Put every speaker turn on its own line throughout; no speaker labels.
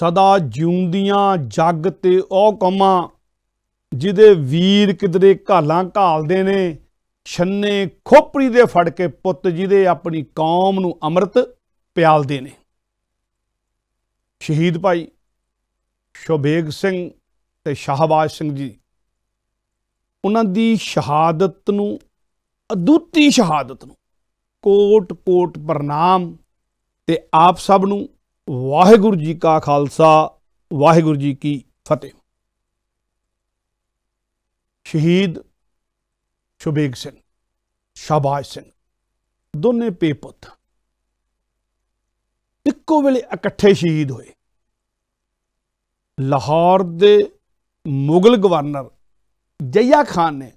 ਸਦਾ ਜਿਉਂਦੀਆਂ ਜੱਗ ਤੇ ਉਹ ਕਮਾਂ ਜਿਹਦੇ ਵੀਰ ਕਿਦਰੇ ਘਾਲਾਂ ਘਾਲਦੇ ਨੇ ਛੰਨੇ ਖੋਪਰੀ ਦੇ ਫੜ ਕੇ ਪੁੱਤ ਜਿਹਦੇ ਆਪਣੀ ਕੌਮ ਨੂੰ ਅੰਮ੍ਰਿਤ ਪਿਆਲਦੇ ਨੇ ਸ਼ਹੀਦ ਭਾਈ ਸ਼ੋਬੇਗ ਸਿੰਘ ਤੇ ਸ਼ਾਹਬਾਜ਼ ਸਿੰਘ ਜੀ ਉਹਨਾਂ ਦੀ ਸ਼ਹਾਦਤ ਨੂੰ ਅਦੁੱਤੀ ਸ਼ਹਾਦਤ ਨੂੰ ਕੋਟ ਕੋਟ ਪ੍ਰਣਾਮ ਤੇ ਆਪ ਸਭ ਨੂੰ ਵਾਹਿਗੁਰੂ ਜੀ ਕਾ ਖਾਲਸਾ ਵਾਹਿਗੁਰੂ ਜੀ ਕੀ ਫਤਿਹ ਸ਼ਹੀਦ ਸ਼ੁਭੇਗ ਸਿੰਘ ਸ਼ਾਬਾਸ਼ ਸਿੰਘ ਦੋਨੇ ਪੇਪੁੱਤ ਇੱਕੋ ਵੇਲੇ ਇਕੱਠੇ ਸ਼ਹੀਦ ਹੋਏ ਲਾਹੌਰ ਦੇ ਮੁਗਲ ਗਵਰਨਰ ਜਈਆ ਖਾਨ ਨੇ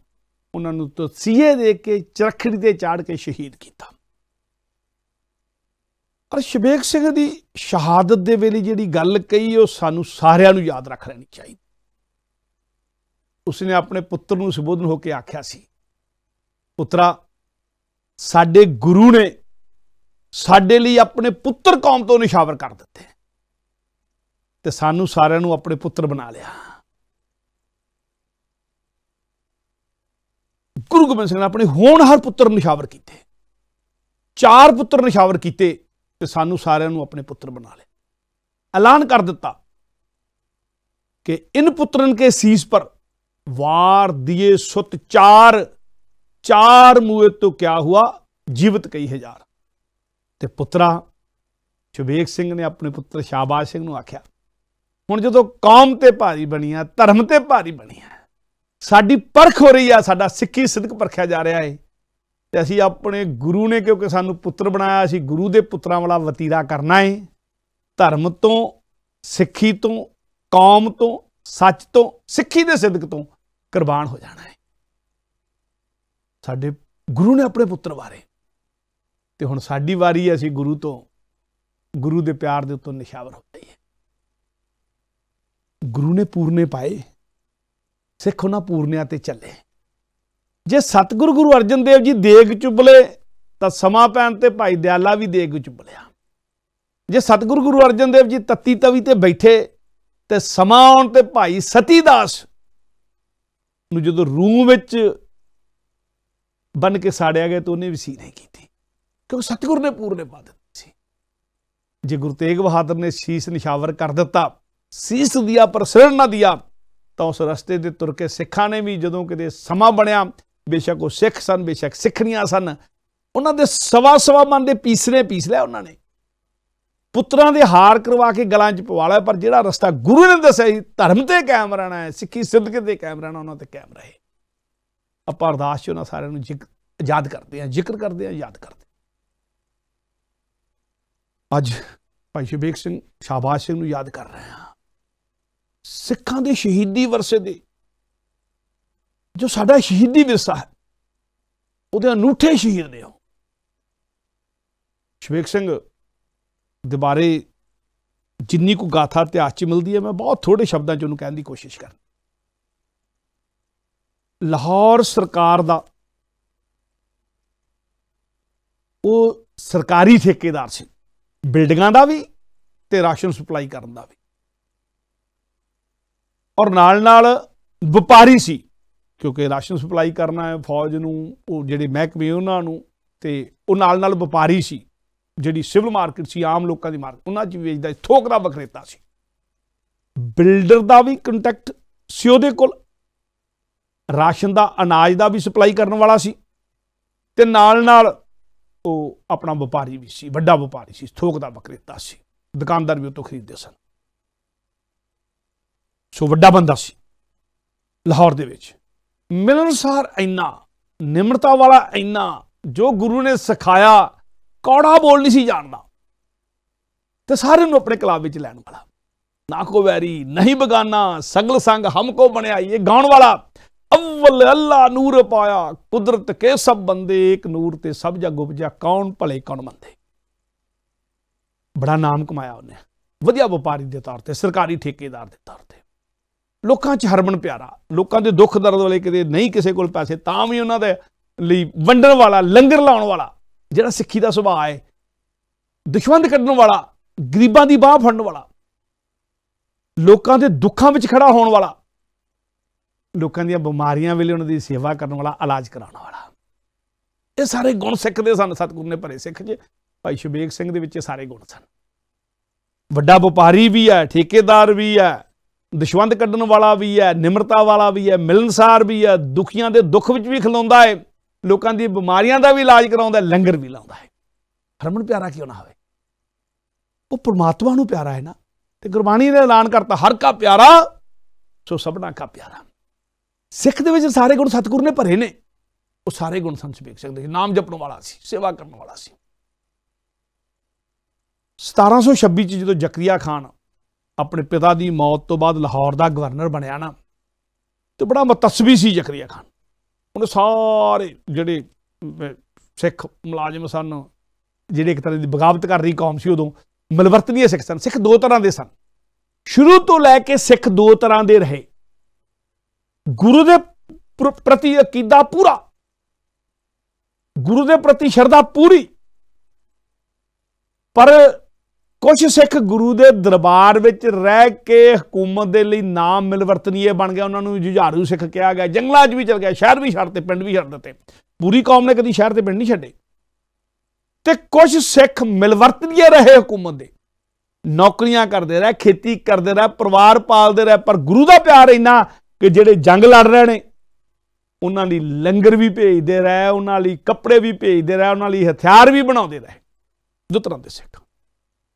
ਉਹਨਾਂ ਨੂੰ ਤਸੀਹੇ ਦੇ ਕੇ ਚਰਖੜੀ ਤੇ ਚਾੜ ਕੇ ਸ਼ਹੀਦ ਕੀਤਾ ਪਰ ਸ਼ਬੇਕ ਸਿੰਘ ਦੀ ਸ਼ਹਾਦਤ ਦੇ ਵੇਲੇ ਜਿਹੜੀ ਗੱਲ ਕਹੀ ਉਹ ਸਾਨੂੰ ਸਾਰਿਆਂ ਨੂੰ ਯਾਦ ਰੱਖ ਲੈਣੀ ਚਾਹੀਦੀ ਉਸਨੇ ਆਪਣੇ ਪੁੱਤਰ ਨੂੰ ਸੰਬੋਧਨ ਹੋ ਕੇ ਆਖਿਆ ਸੀ ਪੁੱਤਰਾ ਸਾਡੇ ਗੁਰੂ ਨੇ ਸਾਡੇ ਲਈ ਆਪਣੇ ਪੁੱਤਰ ਕੌਮ ਤੋਂ ਨਿਸ਼ਾਵਰ ਕਰ ਦਿੱਤੇ ਤੇ ਸਾਨੂੰ ਸਾਰਿਆਂ ਨੂੰ ਆਪਣੇ ਪੁੱਤਰ ਬਣਾ ਲਿਆ ਗੁਰੂ ਗੋਬਿੰਦ ਸਿੰਘ ਨੇ ਆਪਣੇ ਹਰ ਪੁੱਤਰ ਨਿਸ਼ਾਵਰ ਕੀਤੇ ਚਾਰ ਪੁੱਤਰ ਨਿਸ਼ਾਵਰ ਕੀਤੇ ਤੇ ਸਾਨੂੰ ਸਾਰਿਆਂ ਨੂੰ ਆਪਣੇ ਪੁੱਤਰ ਬਣਾ ਲੈ ਐਲਾਨ ਕਰ ਦਿੱਤਾ ਕਿ ਇਨ ਪੁੱਤਰਨ ਕੇ ਸੀਸ ਪਰ ਵਾਰ ਦਿਏ ਸੁਤ ਚਾਰ ਚਾਰ ਮੂਏ ਤੋਂ ਕਿਆ ਹੁਆ ਜੀਵਤ ਕਈ ਹਜ਼ਾਰ ਤੇ ਪੁੱਤਰਾ ਚੁਬੇਗ ਸਿੰਘ ਨੇ ਆਪਣੇ ਪੁੱਤਰ ਸ਼ਾਬਾਸ਼ ਸਿੰਘ ਨੂੰ ਆਖਿਆ ਹੁਣ ਜਦੋਂ ਕੌਮ ਤੇ ਭਾਰੀ ਬਣੀਆ ਧਰਮ ਤੇ ਭਾਰੀ ਬਣੀਆ ਸਾਡੀ ਪਰਖ ਹੋ ਰਹੀ ਆ ਸਾਡਾ ਸਿੱਖੀ ਸਿੱਧਕ ਪਰਖਿਆ ਜਾ ਰਿਹਾ ਏ ਤੇ ਅਸੀਂ ਆਪਣੇ ਗੁਰੂ ਨੇ ਕਿਉਂਕਿ ਸਾਨੂੰ ਪੁੱਤਰ ਬਣਾਇਆ ਅਸੀਂ ਗੁਰੂ ਦੇ ਪੁੱਤਰਾਂ ਵਾਲਾ ਵਤੀਰਾ ਕਰਨਾ ਹੈ ਧਰਮ ਤੋਂ ਸਿੱਖੀ ਤੋਂ ਕੌਮ ਤੋਂ ਸੱਚ ਤੋਂ ਸਿੱਖੀ ਦੇ ਸਿੱਧਕ ਤੋਂ ਕੁਰਬਾਨ ਹੋ ਜਾਣਾ ਹੈ ਸਾਡੇ ਗੁਰੂ ਨੇ ਆਪਣੇ ਪੁੱਤਰ ਬਾਰੇ ਤੇ ਹੁਣ ਸਾਡੀ ਵਾਰੀ ਹੈ ਅਸੀਂ ਗੁਰੂ ਤੋਂ ਗੁਰੂ ਦੇ ਪਿਆਰ ਦੇ ਉੱਤੇ ਨਿਸ਼ਾਵਰ ਹੋ ਜਾਈਏ ਗੁਰੂ ਨੇ ਪੂਰਨੇ ਪਾਏ ਸਿੱਖ ਉਹਨਾਂ ਪੂਰਨਿਆਂ ਤੇ ਚੱਲੇ ਜੇ ਸਤਿਗੁਰੂ ਗੁਰੂ ਅਰਜਨ ਦੇਵ ਜੀ ਦੇਗ ਚੁਬਲੇ ਤਾਂ ਸਮਾ ਪੈਣ ਤੇ ਭਾਈ ਦਿਆਲਾ ਵੀ ਦੇਗ ਚੁਬਲਿਆ ਜੇ ਸਤਿਗੁਰੂ ਗੁਰੂ ਅਰਜਨ ਦੇਵ ਜੀ ਤਤੀ ਤਵੀ ਤੇ ਬੈਠੇ ਤੇ ਸਮਾ ਆਉਣ ਤੇ ਭਾਈ ਸਤੀਦਾਸ ਨੂੰ ਜਦੋਂ ਰੂਹ ਵਿੱਚ ਬਨ ਕੇ ਸਾੜਿਆ ਗਿਆ ਤਾਂ ਉਹਨੇ ਵੀ ਸੀ ਨਹੀਂ ਕੀਤੀ ਕਿਉਂਕਿ ਸਤਿਗੁਰ ਨੇ ਪੂਰਨੇ ਪਾ ਦਿੱਤੀ ਸੀ ਜੇ ਗੁਰੂ ਤੇਗ ਬਹਾਦਰ ਨੇ ਸੀਸ ਨਿਸ਼ਾਵਰ ਕਰ ਦਿੱਤਾ ਸੀਸ ਦਿਆ ਪਰ ਸਿਰ ਨਾ ਦਿਆ ਤਾਂ ਉਸ ਰਸਤੇ ਦੇ ਤੁਰ ਕੇ ਸਿੱਖਾਂ ਨੇ ਵੀ ਜਦੋਂ ਕਿਤੇ ਸਮਾਂ ਬਣਿਆ ਬੇਸ਼ੱਕ ਉਹ ਸਿੱਖ ਸਨ ਬੇਸ਼ੱਕ ਸਿੱਖਣੀਆਂ ਸਨ ਉਹਨਾਂ ਦੇ ਸਵਾ ਸਵਾ ਮਨ ਦੇ ਪੀਸਰੇ ਪੀਸ ਲਿਆ ਉਹਨਾਂ ਨੇ ਪੁੱਤਰਾਂ ਦੇ ਹਾਰ ਕਰਵਾ ਕੇ ਗਲਾਂ 'ਚ ਪਵਾ ਲਿਆ ਪਰ ਜਿਹੜਾ ਰਸਤਾ ਗੁਰੂ ਨੇ ਦੱਸਿਆ ਸੀ ਧਰਮ ਤੇ ਕਾਇਮ ਰਹਿਣਾ ਹੈ ਸਿੱਖੀ ਸਿੱਧਕ ਤੇ ਕਾਇਮ ਰਹਿਣਾ ਉਹਨਾਂ ਤੇ ਕਾਇਮ ਰਹੇ ਆਪਾਂ ਅਰਦਾਸ 'ਚ ਉਹਨਾਂ ਸਾਰਿਆਂ ਨੂੰ ਯਾਦ ਕਰਦੇ ਆ ਜ਼ਿਕਰ ਕਰਦੇ ਆ ਯਾਦ ਕਰਦੇ ਅੱਜ ਭਾਈ ਸ਼ਿਵੇਕ ਸਿੰਘ ਸ਼ਾਬਾਸ਼ ਸਿੰਘ ਨੂੰ ਯਾਦ ਕਰ ਰਹੇ ਆ ਸਿੱਖਾਂ ਦੇ ਸ਼ਹੀਦੀ ਵਰਸੇ ਦੇ ਜੋ ਸਾਡਾ ਸ਼ਹੀਦੀ ਵਿਰਸਾ ਹੈ ਉਹਦੇ ਅਨੂਠੇ ਸ਼ਹੀਦ ਨੇ ਉਹ ਸ਼ਵੇਕ ਸਿੰਘ ਦੇ ਬਾਰੇ ਜਿੰਨੀ ਕੋ ਗਾਥਾ ਇਤਿਹਾਸ ਚ ਮਿਲਦੀ ਹੈ ਮੈਂ ਬਹੁਤ ਥੋੜੇ ਸ਼ਬਦਾਂ ਚ ਉਹਨੂੰ ਕਹਿਣ ਦੀ ਕੋਸ਼ਿਸ਼ ਕਰ ਲਾਹੌਰ ਸਰਕਾਰ ਦਾ ਉਹ ਸਰਕਾਰੀ ਠੇਕੇਦਾਰ ਸੀ ਬਿਲਡਿੰਗਾਂ ਦਾ ਵੀ ਤੇ ਰਾਸ਼ਨ ਸਪਲਾਈ ਕਰਨ ਦਾ ਵੀ ਔਰ ਨਾਲ ਨਾਲ ਵਪਾਰੀ ਸੀ ਕਿਉਂਕਿ ਰਾਸ਼ਨ ਸਪਲਾਈ ਕਰਨਾ ਹੈ ਫੌਜ ਨੂੰ ਉਹ ਜਿਹੜੇ ਮਹਿਕਮੇ ਉਹਨਾਂ ਨੂੰ ਤੇ ਉਹ ਨਾਲ ਨਾਲ ਵਪਾਰੀ ਸੀ ਜਿਹੜੀ ਸਿਵਲ ਮਾਰਕੀਟ ਸੀ ਆਮ ਲੋਕਾਂ ਦੀ ਮਾਰਕੀਟ ਉਹਨਾਂ 'ਚ ਵੀ ਵੇਚਦਾ ਸੀ ਥੋਕ ਦਾ ਵਖਰੇਤਾ ਸੀ ਬਿਲਡਰ ਦਾ ਵੀ ਕੰਟੈਕਟ ਸੀ ਉਹਦੇ ਕੋਲ ਰਾਸ਼ਨ ਦਾ ਅਨਾਜ ਦਾ ਵੀ ਸਪਲਾਈ ਕਰਨ ਵਾਲਾ ਸੀ ਤੇ ਨਾਲ ਨਾਲ ਉਹ ਆਪਣਾ ਵਪਾਰੀ ਵੀ ਸੀ ਵੱਡਾ ਵਪਾਰੀ ਸੀ ਥੋਕ ਦਾ ਵਖਰੇਤਾ ਸੀ ਦੁਕਾਨਦਾਰ ਵੀ ਉਹ ਤੋਂ ਖਰੀਦਦੇ ਸਨ ਸੋ ਵੱਡਾ ਬੰਦਾ ਸੀ ਲਾਹੌਰ ਦੇ ਵਿੱਚ ਮਿਲਨਸਾਰ ਇੰਨਾ ਨਿਮਰਤਾ ਵਾਲਾ ਇੰਨਾ ਜੋ ਗੁਰੂ ਨੇ ਸਿਖਾਇਆ ਕੌੜਾ ਬੋਲ ਨਹੀਂ ਸੀ ਜਾਣਦਾ ਤੇ ਸਾਰਿਆਂ ਨੂੰ ਆਪਣੇ ਕਲਾਬ ਵਿੱਚ ਲੈਣ ਵਾਲਾ ਨਾ ਕੋ ਵੈਰੀ ਨਹੀਂ ਬਗਾਨਾ ਸਗਲ ਸੰਗ ਹਮ ਕੋ ਬਣਿਆ ਇਹ ਗਾਉਣ ਵਾਲਾ ਅਵਲ ਅੱਲਾ ਨੂਰ ਪਾਇਆ ਕੁਦਰਤ ਕੇ ਸਭ ਬੰਦੇ ਇੱਕ ਨੂਰ ਤੇ ਸਭ ਜਗ ਉਪਜਾ ਕੌਣ ਭਲੇ ਕੌਣ ਮੰਦੇ ਬੜਾ ਨਾਮ ਕਮਾਇਆ ਉਹਨੇ ਵਧੀਆ ਵਪਾਰੀ ਦੇ ਤੌਰ ਤੇ ਸਰਕਾਰੀ ਠੇਕੇਦਾਰ ਦੇ ਤੌਰ ਤੇ ਲੋਕਾਂ 'ਚ ਹਰਮਨ ਪਿਆਰਾ ਲੋਕਾਂ ਦੇ ਦੁੱਖ ਦਰਦ ਵਾਲੇ ਕਿਤੇ ਨਹੀਂ ਕਿਸੇ ਕੋਲ ਪੈਸੇ ਤਾਂ ਵੀ ਉਹਨਾਂ ਦੇ ਲਈ ਵੰਡਣ ਵਾਲਾ ਲੰਗਰ ਲਾਉਣ ਵਾਲਾ ਜਿਹੜਾ ਸਿੱਖੀ ਦਾ ਸੁਭਾਅ ਹੈ ਦੁਸ਼ਮਣ ਕੱਢਣ ਵਾਲਾ ਗਰੀਬਾਂ ਦੀ ਬਾਹ ਫੜਨ ਵਾਲਾ ਲੋਕਾਂ ਦੇ ਦੁੱਖਾਂ ਵਿੱਚ ਖੜਾ ਹੋਣ ਵਾਲਾ ਲੋਕਾਂ ਦੀਆਂ ਬਿਮਾਰੀਆਂ ਵੇਲੇ ਉਹਨਾਂ ਦੀ ਸੇਵਾ ਕਰਨ ਵਾਲਾ ਇਲਾਜ ਕਰਾਉਣ ਵਾਲਾ ਇਹ ਸਾਰੇ ਗੁਣ ਸਿੱਖ ਦੇ ਸਨ ਸਤਗੁਰੂ ਨੇ ਭਰੇ ਸਿੱਖ ਜੇ ਭਾਈ ਸ਼ਬੇਕ ਸਿੰਘ ਦੇ ਵਿੱਚ ਇਹ ਸਾਰੇ ਗੁਣ ਸਨ ਵੱਡਾ ਵਪਾਰੀ ਵੀ ਹੈ ਠੇਕੇਦਾਰ ਵੀ ਹੈ ਦਸ਼ਵੰਦ ਕੱਢਣ ਵਾਲਾ ਵੀ ਹੈ ਨਿਮਰਤਾ ਵਾਲਾ ਵੀ ਹੈ ਮਿਲਨਸਾਰ ਵੀ ਹੈ ਦੁਖੀਆਂ ਦੇ ਦੁੱਖ ਵਿੱਚ ਵੀ ਖਲੋਂਦਾ ਹੈ ਲੋਕਾਂ ਦੀ ਬਿਮਾਰੀਆਂ ਦਾ ਵੀ ਇਲਾਜ ਕਰਾਉਂਦਾ ਲੰਗਰ ਵੀ ਲਾਉਂਦਾ ਹੈ ਹਰਮਨ ਪਿਆਰਾ ਕਿਉਂ ਨਾ ਹੋਵੇ ਉਹ ਪ੍ਰਮਾਤਮਾ ਨੂੰ ਪਿਆਰਾ ਹੈ ਨਾ ਤੇ ਗੁਰਬਾਣੀ ਨੇ ਐਲਾਨ ਕਰਤਾ ਹਰ ਕਾ ਪਿਆਰਾ ਸੋ ਸਭਨਾ ਕਾ ਪਿਆਰਾ ਸਿੱਖ ਦੇ ਵਿੱਚ ਸਾਰੇ ਗੁਣ ਸਤਿਗੁਰ ਨੇ ਭਰੇ ਨੇ ਉਹ ਸਾਰੇ ਗੁਣ ਸੰਤ ਵੇਖ ਸਕਦੇ ਨਾਮ ਜਪਣ ਵਾਲਾ ਸੀ ਸੇਵਾ ਕਰਨ ਵਾਲਾ ਸੀ 1726 ਚ ਜਦੋਂ ਜ਼ਕਰੀਆ ਖਾਨ ਆਪਣੇ ਪਿਤਾ ਦੀ ਮੌਤ ਤੋਂ ਬਾਅਦ ਲਾਹੌਰ ਦਾ ਗਵਰਨਰ ਬਣਿਆ ਨਾ ਤੇ ਬੜਾ ਮਤਸਵੀ ਸੀ ਜ਼ਕਰੀਆ ਖਾਨ ਉਹਨੇ ਸਾਰੇ ਜਿਹੜੇ ਸਿੱਖ ਮੁਲਾਜ਼ਮ ਸਨ ਜਿਹੜੇ ਇੱਕ ਤਰ੍ਹਾਂ ਦੀ ਬਗਾਵਤ ਕਰ ਰਹੀ ਕੌਮ ਸੀ ਉਦੋਂ ਮਲਵਰਤਨੀਏ ਸਿੱਖ ਸਨ ਸਿੱਖ ਦੋ ਤਰ੍ਹਾਂ ਦੇ ਸਨ ਸ਼ੁਰੂ ਤੋਂ ਲੈ ਕੇ ਸਿੱਖ ਦੋ ਤਰ੍ਹਾਂ ਦੇ ਰਹੇ ਗੁਰੂ ਦੇ ਪ੍ਰਤੀ ਅਕੀਦਾ ਪੂਰਾ ਗੁਰੂ ਦੇ ਪ੍ਰਤੀ ਸ਼ਰਧਾ ਪੂਰੀ ਪਰ ਕੁਝ ਸਿੱਖ ਗੁਰੂ ਦੇ ਦਰਬਾਰ ਵਿੱਚ ਰਹਿ ਕੇ ਹਕੂਮਤ ਦੇ ਲਈ ਨਾਮ ਮਿਲਵਰਤਨੀਏ ਬਣ ਗਿਆ ਉਹਨਾਂ ਨੂੰ ਜੁਝਾਰੂ ਸਿੱਖ ਕਿਹਾ ਗਿਆ ਜੰਗਲਾਂ 'ਚ ਵੀ ਚਲ ਗਿਆ ਸ਼ਹਿਰ ਵੀ ਛੱਡ ਤੇ ਪਿੰਡ ਵੀ ਛੱਡ ਦਿੱਤੇ ਪੂਰੀ ਕੌਮ ਨੇ ਕਦੀ ਸ਼ਹਿਰ ਤੇ ਪਿੰਡ ਨਹੀਂ ਛੱਡੇ ਤੇ ਕੁਝ ਸਿੱਖ ਮਿਲਵਰਤਨੀਏ ਰਹੇ ਹਕੂਮਤ ਦੇ ਨੌਕਰੀਆਂ ਕਰਦੇ ਰਹੇ ਖੇਤੀ ਕਰਦੇ ਰਹੇ ਪਰਿਵਾਰ ਪਾਲਦੇ ਰਹੇ ਪਰ ਗੁਰੂ ਦਾ ਪਿਆਰ ਇੰਨਾ ਕਿ ਜਿਹੜੇ ਜੰਗ ਲੜ ਰਹੇ ਨੇ ਉਹਨਾਂ ਲਈ ਲੰਗਰ ਵੀ ਭੇਜਦੇ ਰਹੇ ਉਹਨਾਂ ਲਈ ਕੱਪੜੇ ਵੀ ਭੇਜਦੇ ਰਹੇ ਉਹਨਾਂ ਲਈ ਹਥਿਆਰ ਵੀ ਬਣਾਉਂਦੇ ਰਹੇ ਦੋ ਤਰ੍ਹਾਂ ਦੇ ਸਿੱਖ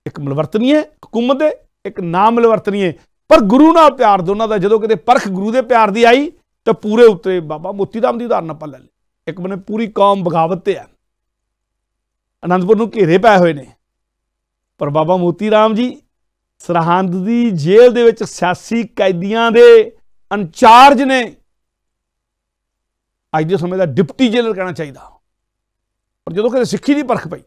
ਇੱਕ ਹੈ ਹਕੂਮਤ ਦੇ ਇੱਕ ਨਾਮ ਮਲਵਰਤਨੀ ਹੈ ਪਰ ਗੁਰੂ ਨਾਲ ਪਿਆਰ ਦੋਨਾਂ ਦਾ ਜਦੋਂ ਕਿਤੇ ਪਰਖ ਗੁਰੂ ਦੇ ਪਿਆਰ ਦੀ ਆਈ ਤਾਂ ਪੂਰੇ ਉੱਤੇ ਬਾਬਾ ਮੋਤੀ ਦਾਮ ਦੀ ਉਦਾਹਰਨ ਆਪਾਂ ਲੈ ਲਈ ਇੱਕ ਬਨੇ ਪੂਰੀ ਕੌਮ ਬਗਾਵਤ ਤੇ ਆ ਅਨੰਦਪੁਰ ਨੂੰ ਘੇਰੇ ਪਾਏ ਹੋਏ ਨੇ ਪਰ ਬਾਬਾ ਮੋਤੀ ਰਾਮ ਜੀ ਸਰਹੰਦ ਦੀ ਜੇਲ੍ਹ ਦੇ ਵਿੱਚ ਸਿਆਸੀ ਕੈਦੀਆਂ ਦੇ ਇਨਚਾਰਜ ਨੇ ਅੱਜ ਦੇ ਸਮੇਂ ਦਾ ਡਿਪਟੀ ਜੇਲਰ ਕਹਿਣਾ ਚਾਹੀਦਾ ਪਰ ਜਦੋਂ ਕਿਤੇ ਸਿੱਖੀ ਦੀ ਪਰਖ ਪਈ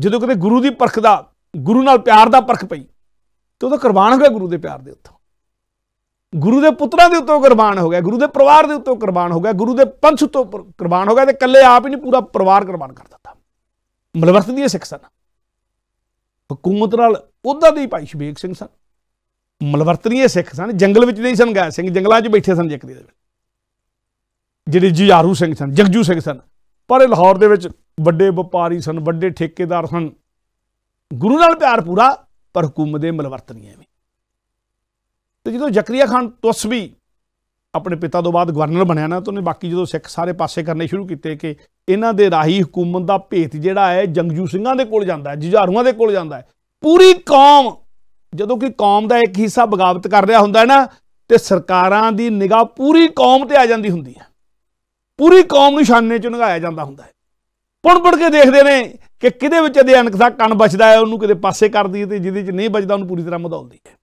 ਜਦੋਂ ਕਿਤੇ ਗੁਰੂ ਦੀ ਪਰਖ ਦਾ ਗੁਰੂ ਨਾਲ ਪਿਆਰ ਦਾ ਪਰਖ ਪਈ ਤੇ ਉਹ ਤਾਂ ਕੁਰਬਾਨ ਹੋ ਗਿਆ ਗੁਰੂ ਦੇ ਪਿਆਰ ਦੇ ਉੱਤੋਂ ਗੁਰੂ ਦੇ ਪੁੱਤਰਾਂ ਦੇ ਉੱਤੋਂ ਕੁਰਬਾਨ ਹੋ ਗਿਆ ਗੁਰੂ ਦੇ ਪਰਿਵਾਰ ਦੇ ਉੱਤੋਂ ਕੁਰਬਾਨ ਹੋ ਗਿਆ ਗੁਰੂ ਦੇ ਪੰਥ ਤੋਂ ਕੁਰਬਾਨ ਹੋ ਗਿਆ ਤੇ ਇਕੱਲੇ ਆਪ ਹੀ ਨਹੀਂ ਪੂਰਾ ਪਰਿਵਾਰ ਕੁਰਬਾਨ ਕਰ ਦਿੱਤਾ ਮਲਵਰਤ ਦੀ ਸਿੱਖ ਸਨ ਹਕੂਮਤ ਨਾਲ ਉਹਦਾ ਦੇ ਭਾਈ ਸ਼ਬੀਕ ਸਿੰਘ ਸਨ ਦੀ ਸਿੱਖ ਸਨ ਜੰਗਲ ਵਿੱਚ ਨਹੀਂ ਸਨ ਗਏ ਸਿੰਘ ਜੰਗਲਾਂ 'ਚ ਬੈਠੇ ਸਨ ਜਿਕਦੇ ਦੇ ਜਿਹੜੇ ਜਿਆਰੂ ਸਿੰਘ ਸਨ ਜਗਜੂ ਸਿੰਘ ਸਨ ਪਰ ਇਹ ਲਾਹੌਰ ਦੇ ਵਿੱਚ ਵੱਡੇ ਵਪਾਰੀ ਸਨ ਵੱਡੇ ਠੇਕੇਦਾਰ ਸਨ ਗੁਰੂ ਨਾਲ ਪਿਆਰ ਪੂਰਾ ਪਰ ਹਕੂਮਤ ਦੇ ਮਲਵਰਤ ਨਹੀਂ ਐਵੇਂ ਤੇ ਜਦੋਂ ਜ਼ਕਰੀਆ ਖਾਨ ਵੀ ਆਪਣੇ ਪਿਤਾ ਤੋਂ ਬਾਅਦ ਗਵਰਨਰ ਬਣਿਆ ਨਾ ਤਾਂ ਉਹਨੇ ਬਾਕੀ ਜਦੋਂ ਸਿੱਖ ਸਾਰੇ ਪਾਸੇ ਕਰਨੇ ਸ਼ੁਰੂ ਕੀਤੇ ਕਿ ਇਹਨਾਂ ਦੇ ਰਾਹੀ ਹਕੂਮਤ ਦਾ ਭੇਤ ਜਿਹੜਾ ਹੈ ਜੰਗਜੂ ਸਿੰਘਾਂ ਦੇ ਕੋਲ ਜਾਂਦਾ ਹੈ ਜੁਝਾਰੂਆਂ ਦੇ ਕੋਲ ਜਾਂਦਾ ਹੈ ਪੂਰੀ ਕੌਮ ਜਦੋਂ ਕਿ ਕੌਮ ਦਾ ਇੱਕ ਹਿੱਸਾ ਬਗਾਵਤ ਕਰ ਰਿਹਾ ਹੁੰਦਾ ਹੈ ਨਾ ਤੇ ਸਰਕਾਰਾਂ ਦੀ ਨਿਗਾਹ ਪੂਰੀ ਕੌਮ ਤੇ ਆ ਜਾਂਦੀ ਹੁੰਦੀ ਹੈ ਪੂਰੀ ਕੌਮ ਨੂੰ ਨਿਸ਼ਾਨੇ 'ਚ ਨਗਾਇਆ ਜਾਂਦਾ ਹੁੰਦਾ ਹੈ ਪੁਣ ਮੁੜ ਕੇ ਦੇਖਦੇ ਨੇ ਕਿ ਕਿਹਦੇ ਵਿੱਚ ਅਧਿਆਨਕ ਦਾ ਕਣ ਬਚਦਾ ਹੈ ਉਹਨੂੰ ਕਿਤੇ ਪਾਸੇ ਕਰਦੀ ਤੇ ਜਿਹਦੇ ਵਿੱਚ ਨਹੀਂ ਬਚਦਾ ਉਹਨੂੰ ਪੂਰੀ ਤਰ੍ਹਾਂ ਮਧਾਉਂਦੀ ਹੈ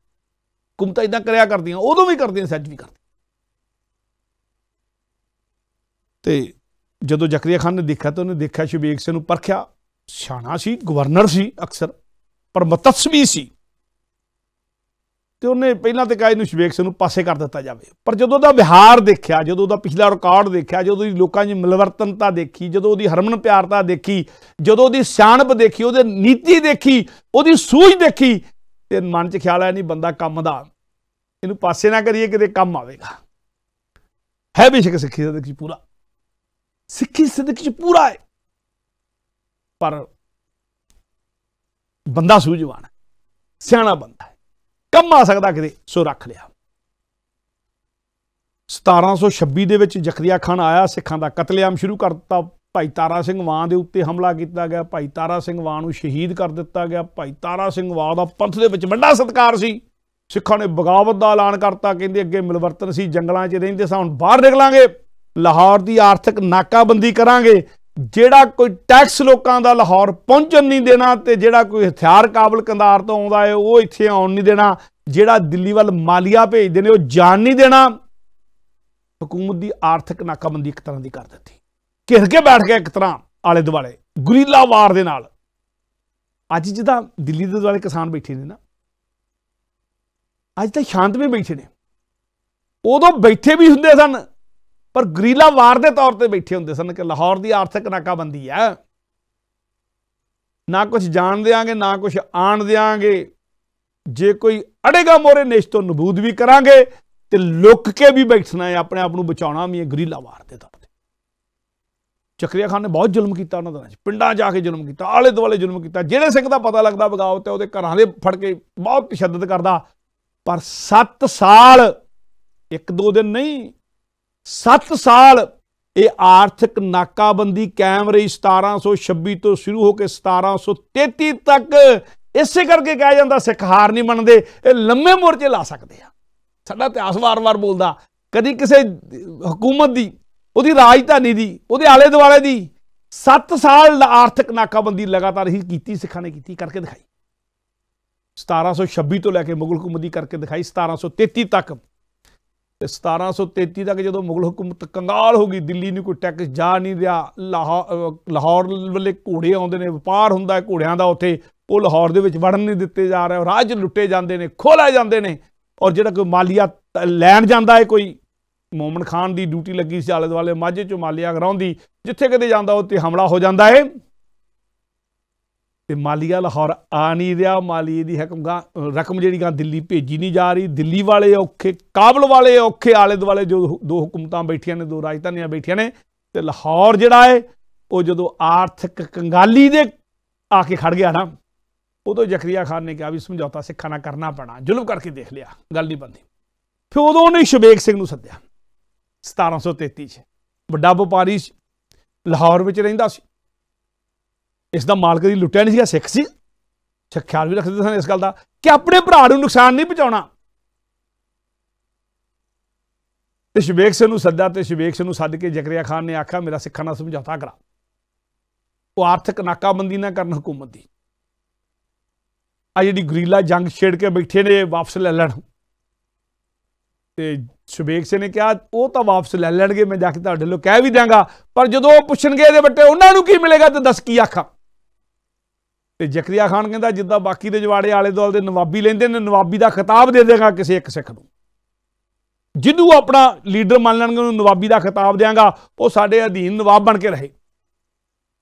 ਕੁਮਤਾ ਇਦਾਂ ਕਰਿਆ ਕਰਦੀਆਂ ਉਦੋਂ ਵੀ ਕਰਦੀਆਂ ਸੱਜ ਵੀ ਕਰਦੀਆਂ ਤੇ ਜਦੋਂ ਜ਼ਕਰੀਆ ਖਾਨ ਨੇ ਦੇਖਿਆ ਤਾਂ ਉਹਨੇ ਦੇਖਿਆ ਸ਼ਬੀਕ ਸਿੰਘ ਨੂੰ ਪਰਖਿਆ ਸਿਆਣਾ ਸੀ ਗਵਰਨਰ ਸੀ ਅਕਸਰ ਪਰ ਮਤਸਵੀ ਸੀ ਤੇ ਉਹਨੇ ਪਹਿਲਾਂ ਤੇ ਕਾਇਦ ਨੂੰ ਸ਼ਵੇਕ ਸਿੰਘ ਨੂੰ ਪਾਸੇ ਕਰ ਦਿੱਤਾ ਜਾਵੇ ਪਰ ਜਦੋਂ ਉਹਦਾ ਵਿਹਾਰ ਦੇਖਿਆ ਜਦੋਂ ਉਹਦਾ ਪਿਛਲਾ ਰਿਕਾਰਡ ਦੇਖਿਆ ਜਦੋਂ ਉਹਦੀ ਲੋਕਾਂ 'ਚ ਮਿਲਵਰਤਨਤਾ ਦੇਖੀ ਜਦੋਂ ਉਹਦੀ ਹਰਮਨ ਪਿਆਰਤਾ ਦੇਖੀ ਜਦੋਂ ਉਹਦੀ ਸਿਆਣਪ ਦੇਖੀ ਉਹਦੇ ਨੀਤੀ ਦੇਖੀ ਉਹਦੀ ਸੂਝ ਦੇਖੀ ਤੇ ਮਨ 'ਚ ਖਿਆਲ ਆਇਆ ਨਹੀਂ ਬੰਦਾ ਕੰਮ ਦਾ ਇਹਨੂੰ ਪਾਸੇ ਨਾ ਕਰੀਏ ਕਿਤੇ ਕੰਮ ਆਵੇਗਾ ਹੈ ਵੀ ਸਿੱਖੀ ਸਦਕ ਦੇਖੀ ਪੂਰਾ ਸਿੱਖੀ ਸਿੱਧਕ 'ਚ ਪੂਰਾ ਹੈ ਪਰ ਬੰਦਾ ਸੂਝਵਾਨ ਹੈ ਸਿਆਣਾ ਬੰਦਾ ਹੈ ਕੰਮ ਆ ਸਕਦਾ ਕਿਤੇ ਸੋ ਰੱਖ ਲਿਆ 1726 ਦੇ ਵਿੱਚ ਜ਼ਕਰੀਆ ਖਾਨ ਆਇਆ ਸਿੱਖਾਂ ਦਾ ਕਤਲੇਆਮ ਸ਼ੁਰੂ ਕਰ ਦਿੱਤਾ ਭਾਈ ਤਾਰਾ ਸਿੰਘ ਵਾਂ ਦੇ ਉੱਤੇ ਹਮਲਾ ਕੀਤਾ ਗਿਆ ਭਾਈ ਤਾਰਾ ਸਿੰਘ ਵਾਂ ਨੂੰ ਸ਼ਹੀਦ ਕਰ ਦਿੱਤਾ ਗਿਆ ਭਾਈ ਤਾਰਾ ਸਿੰਘ ਵਾਂ ਦਾ ਪੰਥ ਦੇ ਵਿੱਚ ਵੱਡਾ ਸਤਕਾਰ ਸੀ ਸਿੱਖਾਂ ਨੇ ਬਗਾਵਤ ਦਾ ਐਲਾਨ ਕਰਤਾ ਕਹਿੰਦੇ ਅੱਗੇ ਮਿਲਵਰਤਨ ਸੀ ਜੰਗਲਾਂ 'ਚ ਰਹਿੰਦੇ ਸਾਂ ਹੁਣ ਬਾਹਰ ਨਿਕਲਾਂਗੇ ਲਾਹੌਰ ਦੀ ਆਰਥਿਕ ਨਾਕਾਬੰਦੀ ਕਰਾਂਗੇ ਜਿਹੜਾ ਕੋਈ ਟੈਕਸ ਲੋਕਾਂ ਦਾ ਲਾਹੌਰ ਪਹੁੰਚਣ ਨਹੀਂ ਦੇਣਾ ਤੇ ਜਿਹੜਾ ਕੋਈ ਹਥਿਆਰ ਕਾਬਲ ਕੰਦਾਰ ਤੋਂ ਆਉਂਦਾ ਹੈ ਉਹ ਇੱਥੇ ਆਉਣ ਨਹੀਂ ਦੇਣਾ ਜਿਹੜਾ ਦਿੱਲੀ ਵੱਲ ਮਾਲੀਆ ਭੇਜਦੇ ਨੇ ਉਹ ਜਾਣ ਨਹੀਂ ਦੇਣਾ ਹਕੂਮਤ ਦੀ ਆਰਥਿਕ ਨਾਕਾਬੰਦੀ ਇੱਕ ਤਰ੍ਹਾਂ ਦੀ ਕਰ ਦਿੱਤੀ ਘਿਰ ਕੇ ਬੈਠ ਗਿਆ ਇੱਕ ਤਰ੍ਹਾਂ ਆਲੇ ਦੁਆਲੇ ਗੁਰੀਲਾ ਵਾਰ ਦੇ ਨਾਲ ਅੱਜ ਜਿਹਦਾ ਦਿੱਲੀ ਦੇ ਦੁਆਲੇ ਕਿਸਾਨ ਬੈਠੇ ਨੇ ਨਾ ਅੱਜ ਤਾਂ ਸ਼ਾਂਤ ਵੀ ਬੈਠੇ ਨੇ ਉਦੋਂ ਬੈਠੇ ਵੀ ਹੁੰਦੇ ਸਨ ਪਰ ਗਰੀਲਾ ਵਾਰ ਦੇ ਤੌਰ ਤੇ ਬੈਠੇ ਹੁੰਦੇ ਸਨ ਕਿ ਲਾਹੌਰ ਦੀ ਆਰਥਿਕ ਨਾਕਾਬੰਦੀ ਹੈ ਨਾ ਕੁਝ ਜਾਣ ਦੇਾਂਗੇ ਨਾ ਕੁਝ ਆਣ ਦੇਾਂਗੇ ਜੇ ਕੋਈ ਅੜੇਗਾ ਮੋਰੇ ਨੇਸ਼ ਤੋਂ ਨਬੂਦ ਵੀ ਕਰਾਂਗੇ ਤੇ ਲੁੱਕ ਕੇ ਵੀ ਬੈਠਣਾ ਹੈ ਆਪਣੇ ਆਪ ਨੂੰ ਬਚਾਉਣਾ ਵੀ ਹੈ ਗਰੀਲਾ ਵਾਰ ਦੇ ਤੌਰ ਤੇ ਚਕਰੀਆ ਖਾਨ ਨੇ ਬਹੁਤ ਜ਼ੁਲਮ ਕੀਤਾ ਉਹਨਾਂ ਦਾ ਪਿੰਡਾਂ ਜਾ ਕੇ ਜ਼ੁਲਮ ਕੀਤਾ ਆਲੇ ਦੁਆਲੇ ਜ਼ੁਲਮ ਕੀਤਾ ਜਿਹੜੇ ਸਿੰਘ ਦਾ ਪਤਾ ਲੱਗਦਾ ਬਗਾਵਤ ਹੈ ਉਹਦੇ ਘਰਾਂ ਦੇ ਫੜ ਕੇ ਬਹੁਤ ਤਸ਼ੱਦਦ ਕਰਦਾ ਪਰ 7 ਸਾਲ ਇੱਕ ਦੋ ਦਿਨ ਨਹੀਂ 7 ਸਾਲ ਇਹ ਆਰਥਿਕ ਨਾਕਾਬੰਦੀ ਕਾਇਮ ਰਹੀ 1726 ਤੋਂ ਸ਼ੁਰੂ ਹੋ ਕੇ 1733 ਤੱਕ ਇਸੇ ਕਰਕੇ ਕਿਹਾ ਜਾਂਦਾ ਸਿੱਖ ਹਾਰ ਨਹੀਂ ਮੰਨਦੇ ਇਹ ਲੰਮੇ ਮੋਰਚੇ ਲਾ ਸਕਦੇ ਆ ਸਾਡਾ ਇਤਿਹਾਸ ਵਾਰ-ਵਾਰ ਬੋਲਦਾ ਕਦੀ ਕਿਸੇ ਹਕੂਮਤ ਦੀ ਉਹਦੀ ਰਾਜਧਾਨੀ ਦੀ ਉਹਦੇ ਆਲੇ ਦੁਆਲੇ ਦੀ 7 ਸਾਲ ਆਰਥਿਕ ਨਾਕਾਬੰਦੀ ਲਗਾਤਾਰ ਹੀ ਕੀਤੀ ਸਿੱਖਾਂ ਨੇ ਕੀਤੀ ਕਰਕੇ ਦਿਖਾਈ 1726 ਤੋਂ ਲੈ ਕੇ ਮੁਗਲ ਹਕੂਮਤ ਦੀ ਕਰਕੇ ਦਿਖਾਈ 1733 ਤੱਕ ਤੇ 1733 ਤੱਕ ਜਦੋਂ ਮੁਗਲ ਹਕੂਮਤ ਕੰਗਾਲ ਹੋ ਗਈ ਦਿੱਲੀ ਨੂੰ ਕੋਈ ਟੈਕਸ ਜਾ ਨਹੀਂ ਰਿਹਾ ਲਾਹੌਰ ਵੱਲੇ ਘੋੜੇ ਆਉਂਦੇ ਨੇ ਵਪਾਰ ਹੁੰਦਾ ਹੈ ਘੋੜਿਆਂ ਦਾ ਉੱਥੇ ਉਹ ਲਾਹੌਰ ਦੇ ਵਿੱਚ ਵੜਨ ਨਹੀਂ ਦਿੱਤੇ ਜਾ ਰਹੇ ਰਾਜ ਲੁੱਟੇ ਜਾਂਦੇ ਨੇ ਖੋਲੇ ਜਾਂਦੇ ਨੇ ਔਰ ਜਿਹੜਾ ਕੋਈ ਮਾਲੀਆ ਲੈਣ ਜਾਂਦਾ ਹੈ ਕੋਈ ਮੋਮਨ ਖਾਨ ਦੀ ਡਿਊਟੀ ਲੱਗੀ ਸੀ ਆਲੇ ਦੁਆਲੇ ਮਾਝੇ ਚੋਂ ਮਾਲੀਆ ਕਰਾਉਂਦੀ ਜਿੱਥੇ ਕਦੇ ਜਾਂਦਾ ਉੱਥੇ ਹਮਲਾ ਹੋ ਜਾਂਦਾ ਹੈ ਤੇ ਮਾਲੀਆ ਲਾਹੌਰ ਆ ਨਹੀਂ ਰਿਹਾ ਮਾਲੀਏ ਦੀ ਹਕਮਗਾ ਰਕਮ ਜਿਹੜੀ ਗਾਂ ਦਿੱਲੀ ਭੇਜੀ ਨਹੀਂ ਜਾ ਰਹੀ ਦਿੱਲੀ ਵਾਲੇ ਔਖੇ ਕਾਬਲ ਵਾਲੇ ਔਖੇ ਆਲੇ ਦੁਆਲੇ ਜੋ ਦੋ ਹਕੂਮਤਾਂ ਬੈਠੀਆਂ ਨੇ ਦੋ ਰਾਜਧਾਨੀਆਂ ਬੈਠੀਆਂ ਨੇ ਤੇ ਲਾਹੌਰ ਜਿਹੜਾ ਹੈ ਉਹ ਜਦੋਂ ਆਰਥਿਕ ਕੰਗਾਲੀ ਦੇ ਆ ਕੇ ਖੜ ਗਿਆ ਨਾ ਉਦੋਂ ਜ਼ਕਰੀਆ ਖਾਨ ਨੇ ਕਿਹਾ ਵੀ ਸਮਝੌਤਾ ਸਿੱਖਾਂ ਨਾਲ ਕਰਨਾ ਪੈਣਾ ਜ਼ੁਲਮ ਕਰਕੇ ਦੇਖ ਲਿਆ ਗੱਲ ਨਹੀਂ ਬੰਦੀ ਫਿਰ ਉਦੋਂ ਨੇ ਸ਼ਬੇਕ ਸਿੰਘ ਨੂੰ ਸੱਦਿਆ 1733 ਚ ਵੱਡਾ ਵਪਾਰੀ ਲਾਹੌਰ ਵਿੱਚ ਰਹਿੰਦਾ ਸੀ ਇਸ ਦਾ ਮਾਲਕ ਦੀ ਲੁੱਟਿਆ ਨਹੀਂ ਸੀਗਾ ਸਿੱਖ ਸੀ ਸਿੱਖ ਵੀ ਰੱਖਦੇ ਸਨ ਇਸ ਗੱਲ ਦਾ ਕਿ ਆਪਣੇ ਭਰਾ ਨੂੰ ਨੁਕਸਾਨ ਨਹੀਂ ਪਹੁੰਚਾਉਣਾ ਤੇ ਸ਼ਵੇਕ ਸਿੰਘ ਨੂੰ ਸੱਦਾ ਤੇ ਸ਼ਵੇਕ ਸਿੰਘ ਨੂੰ ਸੱਦ ਕੇ ਜਕਰੀਆ ਖਾਨ ਨੇ ਆਖਿਆ ਮੇਰਾ ਸਿੱਖਾਂ ਨਾਲ ਸਮਝੌਤਾ ਕਰਾ ਉਹ ਆਰਥਿਕ ਨਾਕਾਬੰਦੀ ਨਾ ਕਰਨ ਹਕੂਮਤ ਦੀ ਆ ਜਿਹੜੀ ਗਰੀਲਾ ਜੰਗ ਛੇੜ ਕੇ ਬੈਠੇ ਨੇ ਵਾਪਸ ਲੈ ਲੈਣ ਤੇ ਸ਼ਵੇਕ ਸਿੰਘ ਨੇ ਕਿਹਾ ਉਹ ਤਾਂ ਵਾਪਸ ਲੈ ਲੈਣਗੇ ਮੈਂ ਜਾ ਕੇ ਤੁਹਾਡੇ ਲੋ ਕਹਿ ਵੀ ਦਿਆਂਗਾ ਪਰ ਜਦੋਂ ਉਹ ਪੁੱਛਣਗੇ ਇਹਦੇ ਬੱਟੇ ਉਹਨਾਂ ਨੂੰ ਕੀ ਮਿਲੇਗਾ ਤੇ ਦੱਸ ਕੀ ਆਖਾਂ ਤੇ ਜ਼ਕਰੀਆ ਖਾਨ ਕਹਿੰਦਾ ਜਿੱਦਾਂ ਬਾਕੀ ਦੇ ਜਵਾੜੇ ਆਲੇ ਦੋਲ ਦੇ ਨਵਾਬੀ ਲੈਂਦੇ ਨੇ ਨਵਾਬੀ ਦਾ ਖਿਤਾਬ ਦੇ ਦੇਗਾ ਕਿਸੇ ਇੱਕ ਸਿੱਖ ਨੂੰ ਜਿਹਨੂੰ ਆਪਣਾ ਲੀਡਰ ਮੰਨ ਲੈਣਗੇ ਉਹਨੂੰ ਨਵਾਬੀ ਦਾ ਖਿਤਾਬ ਦੇਵਾਂਗਾ ਉਹ ਸਾਡੇ ਅਧੀਨ ਨਵਾਬ ਬਣ ਕੇ ਰਹੇ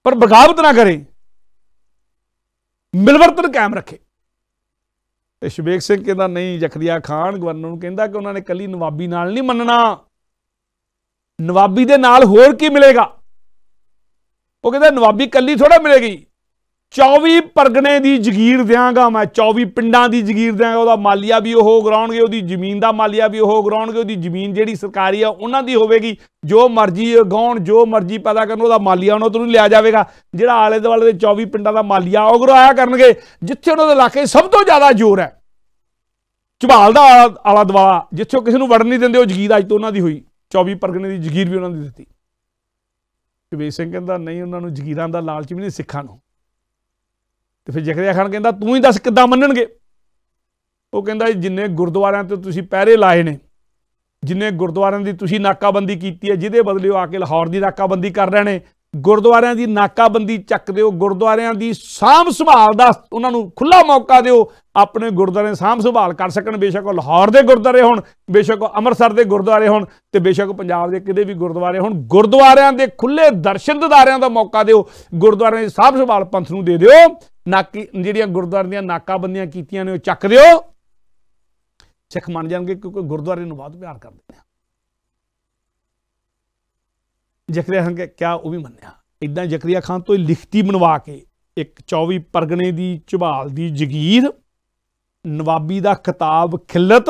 ਪਰ ਬਗਾਵਤ ਨਾ ਕਰੇ ਮਿਲਵਰਤਨ ਕਾਇਮ ਰੱਖੇ ਤੇ ਸ਼ਬੇਕ ਸਿੰਘ ਕਹਿੰਦਾ ਨਹੀਂ ਜ਼ਕਰੀਆ ਖਾਨ ਗਵਰਨਰ ਨੂੰ ਕਹਿੰਦਾ ਕਿ ਉਹਨਾਂ ਨੇ ਕੱਲੀ ਨਵਾਬੀ ਨਾਲ ਨਹੀਂ ਮੰਨਣਾ ਨਵਾਬੀ ਦੇ ਨਾਲ ਹੋਰ ਕੀ ਮਿਲੇਗਾ ਉਹ ਕਹਿੰਦਾ ਨਵਾਬੀ ਕੱਲੀ ਥੋੜਾ ਮਿਲੇਗੀ 24 ਪਰਗਣੇ ਦੀ ਜ਼ਗੀਰ ਦਿਆਂਗਾ ਮੈਂ 24 ਪਿੰਡਾਂ ਦੀ ਜ਼ਗੀਰ ਦਿਆਂਗਾ ਉਹਦਾ ਮਾਲੀਆ ਵੀ ਉਹ ਗਰਾਉਣਗੇ ਉਹਦੀ ਜ਼ਮੀਨ ਦਾ ਮਾਲੀਆ ਵੀ ਉਹ ਗਰਾਉਣਗੇ ਉਹਦੀ ਜ਼ਮੀਨ ਜਿਹੜੀ ਸਰਕਾਰੀ ਆ ਉਹਨਾਂ ਦੀ ਹੋਵੇਗੀ ਜੋ ਮਰਜ਼ੀ ਗਾਉਣ ਜੋ ਮਰਜ਼ੀ ਪਤਾ ਕਰਨ ਉਹਦਾ ਮਾਲੀਆ ਉਹਨਾਂ ਤੋਂ ਲਿਆ ਜਾਵੇਗਾ ਜਿਹੜਾ ਆਲੇ ਦੁਆਲੇ ਦੇ 24 ਪਿੰਡਾਂ ਦਾ ਮਾਲੀਆ ਉਹ ਗਰਾਇਆ ਕਰਨਗੇ ਜਿੱਥੇ ਉਹਨਾਂ ਦੇ ਇਲਾਕੇ ਸਭ ਤੋਂ ਜ਼ਿਆਦਾ ਜ਼ੋਰ ਹੈ ਝਬਾਲ ਦਾ ਆਲਾ ਦੁਆਲਾ ਜਿੱਥੇ ਕਿਸੇ ਨੂੰ ਵੜਨ ਨਹੀਂ ਦਿੰਦੇ ਉਹ ਜ਼ਗੀਰ ਅੱਜ ਤੋਂ ਉਹਨਾਂ ਦੀ ਹੋਈ 24 ਪਰਗਣੇ ਦੀ ਜ਼ਗੀਰ ਵੀ ਉਹਨਾਂ ਦੀ ਦਿੱਤੀ ਕਬੀਰ ਸਿੰਘ ਕਹਿੰਦਾ ਨਹੀਂ ਉਹਨਾਂ ਨੂੰ ਜ਼ਗੀਰਾਂ ਦਾ ਲਾਲਚ ਵੀ ਨਹੀਂ ਸਿੱਖਾਂ ਨੂੰ ਤੇ ਫਿਰ ਜਖਰੀਆ ਖਾਨ ਕਹਿੰਦਾ ਤੂੰ ਹੀ ਦੱਸ ਕਿੱਦਾਂ ਮੰਨਣਗੇ ਉਹ ਕਹਿੰਦਾ ਜਿੰਨੇ ਗੁਰਦੁਆਰਿਆਂ ਤੇ ਤੁਸੀਂ ਪਹਿਰੇ ਲਾਏ ਨੇ ਜਿੰਨੇ ਗੁਰਦੁਆਰਿਆਂ ਦੀ ਤੁਸੀਂ ਨਾਕਾਬੰਦੀ ਕੀਤੀ ਹੈ ਜਿਹਦੇ ਬਦਲੇ ਉਹ ਆ ਕੇ ਲਾਹੌਰ ਦੀ ਨਾਕਾਬੰਦੀ ਕਰ ਰਹੇ ਨੇ ਗੁਰਦੁਆਰਿਆਂ ਦੀ ਨਾਕਾਬੰਦੀ ਚੱਕ ਦਿਓ ਗੁਰਦੁਆਰਿਆਂ ਦੀ ਸਾਂਭ ਸੰਭਾਲ ਦਾ ਉਹਨਾਂ ਨੂੰ ਖੁੱਲਾ ਮੌਕਾ ਦਿਓ ਆਪਣੇ ਗੁਰਦੁਆਰੇ ਸਾਂਭ ਸੰਭਾਲ ਕਰ ਸਕਣ ਬੇਸ਼ੱਕ ਉਹ ਲਾਹੌਰ ਦੇ ਗੁਰਦੁਆਰੇ ਹੋਣ ਬੇਸ਼ੱਕ ਉਹ ਅੰਮ੍ਰਿਤਸਰ ਦੇ ਗੁਰਦੁਆਰੇ ਹੋਣ ਤੇ ਬੇਸ਼ੱਕ ਪੰਜਾਬ ਦੇ ਕਿਤੇ ਵੀ ਗੁਰਦੁਆਰੇ ਹੋਣ ਗੁਰਦੁਆਰਿਆਂ ਦੇ ਖੁੱਲੇ ਦਰਸ਼ਨ ਦਾ ਮੌਕਾ ਦਿਓ ਗੁਰਦੁਆਰਿਆਂ ਦੀ ਸਾਂਭ ਸੰਭਾਲ ਪੰਥ ਨੂੰ ਦੇ ਦਿਓ ਨਾਕੀ ਜਿਹੜੀਆਂ ਗੁਰਦੁਆਰੇ ਦੀਆਂ ਨਾਕਾਬੰਦੀਆਂ ਕੀਤੀਆਂ ਨੇ ਉਹ ਚੱਕ ਦਿਓ ਸਿੱਖ ਮੰਨ ਜਾਣਗੇ ਕਿਉਂਕਿ ਗੁਰਦੁਆਰੇ ਨੂੰ ਬਹੁਤ ਪਿਆਰ ਕਰਦੇ ਨੇ ਜ਼ਕਰੀਆ ਖਾਨ ਕਿਹਾ ਉਹ ਵੀ ਮੰਨਿਆ ਇਦਾਂ ਜ਼ਕਰੀਆ ਖਾਨ ਤੋਂ ਲਿਖਤੀ ਬਣਵਾ ਕੇ ਇੱਕ 24 ਪਰਗਣੇ ਦੀ ਝਬਾਲ ਦੀ ਜਗੀਰ ਨਵਾਬੀ ਦਾ ਖਿਤਾਬ ਖਿਲਤ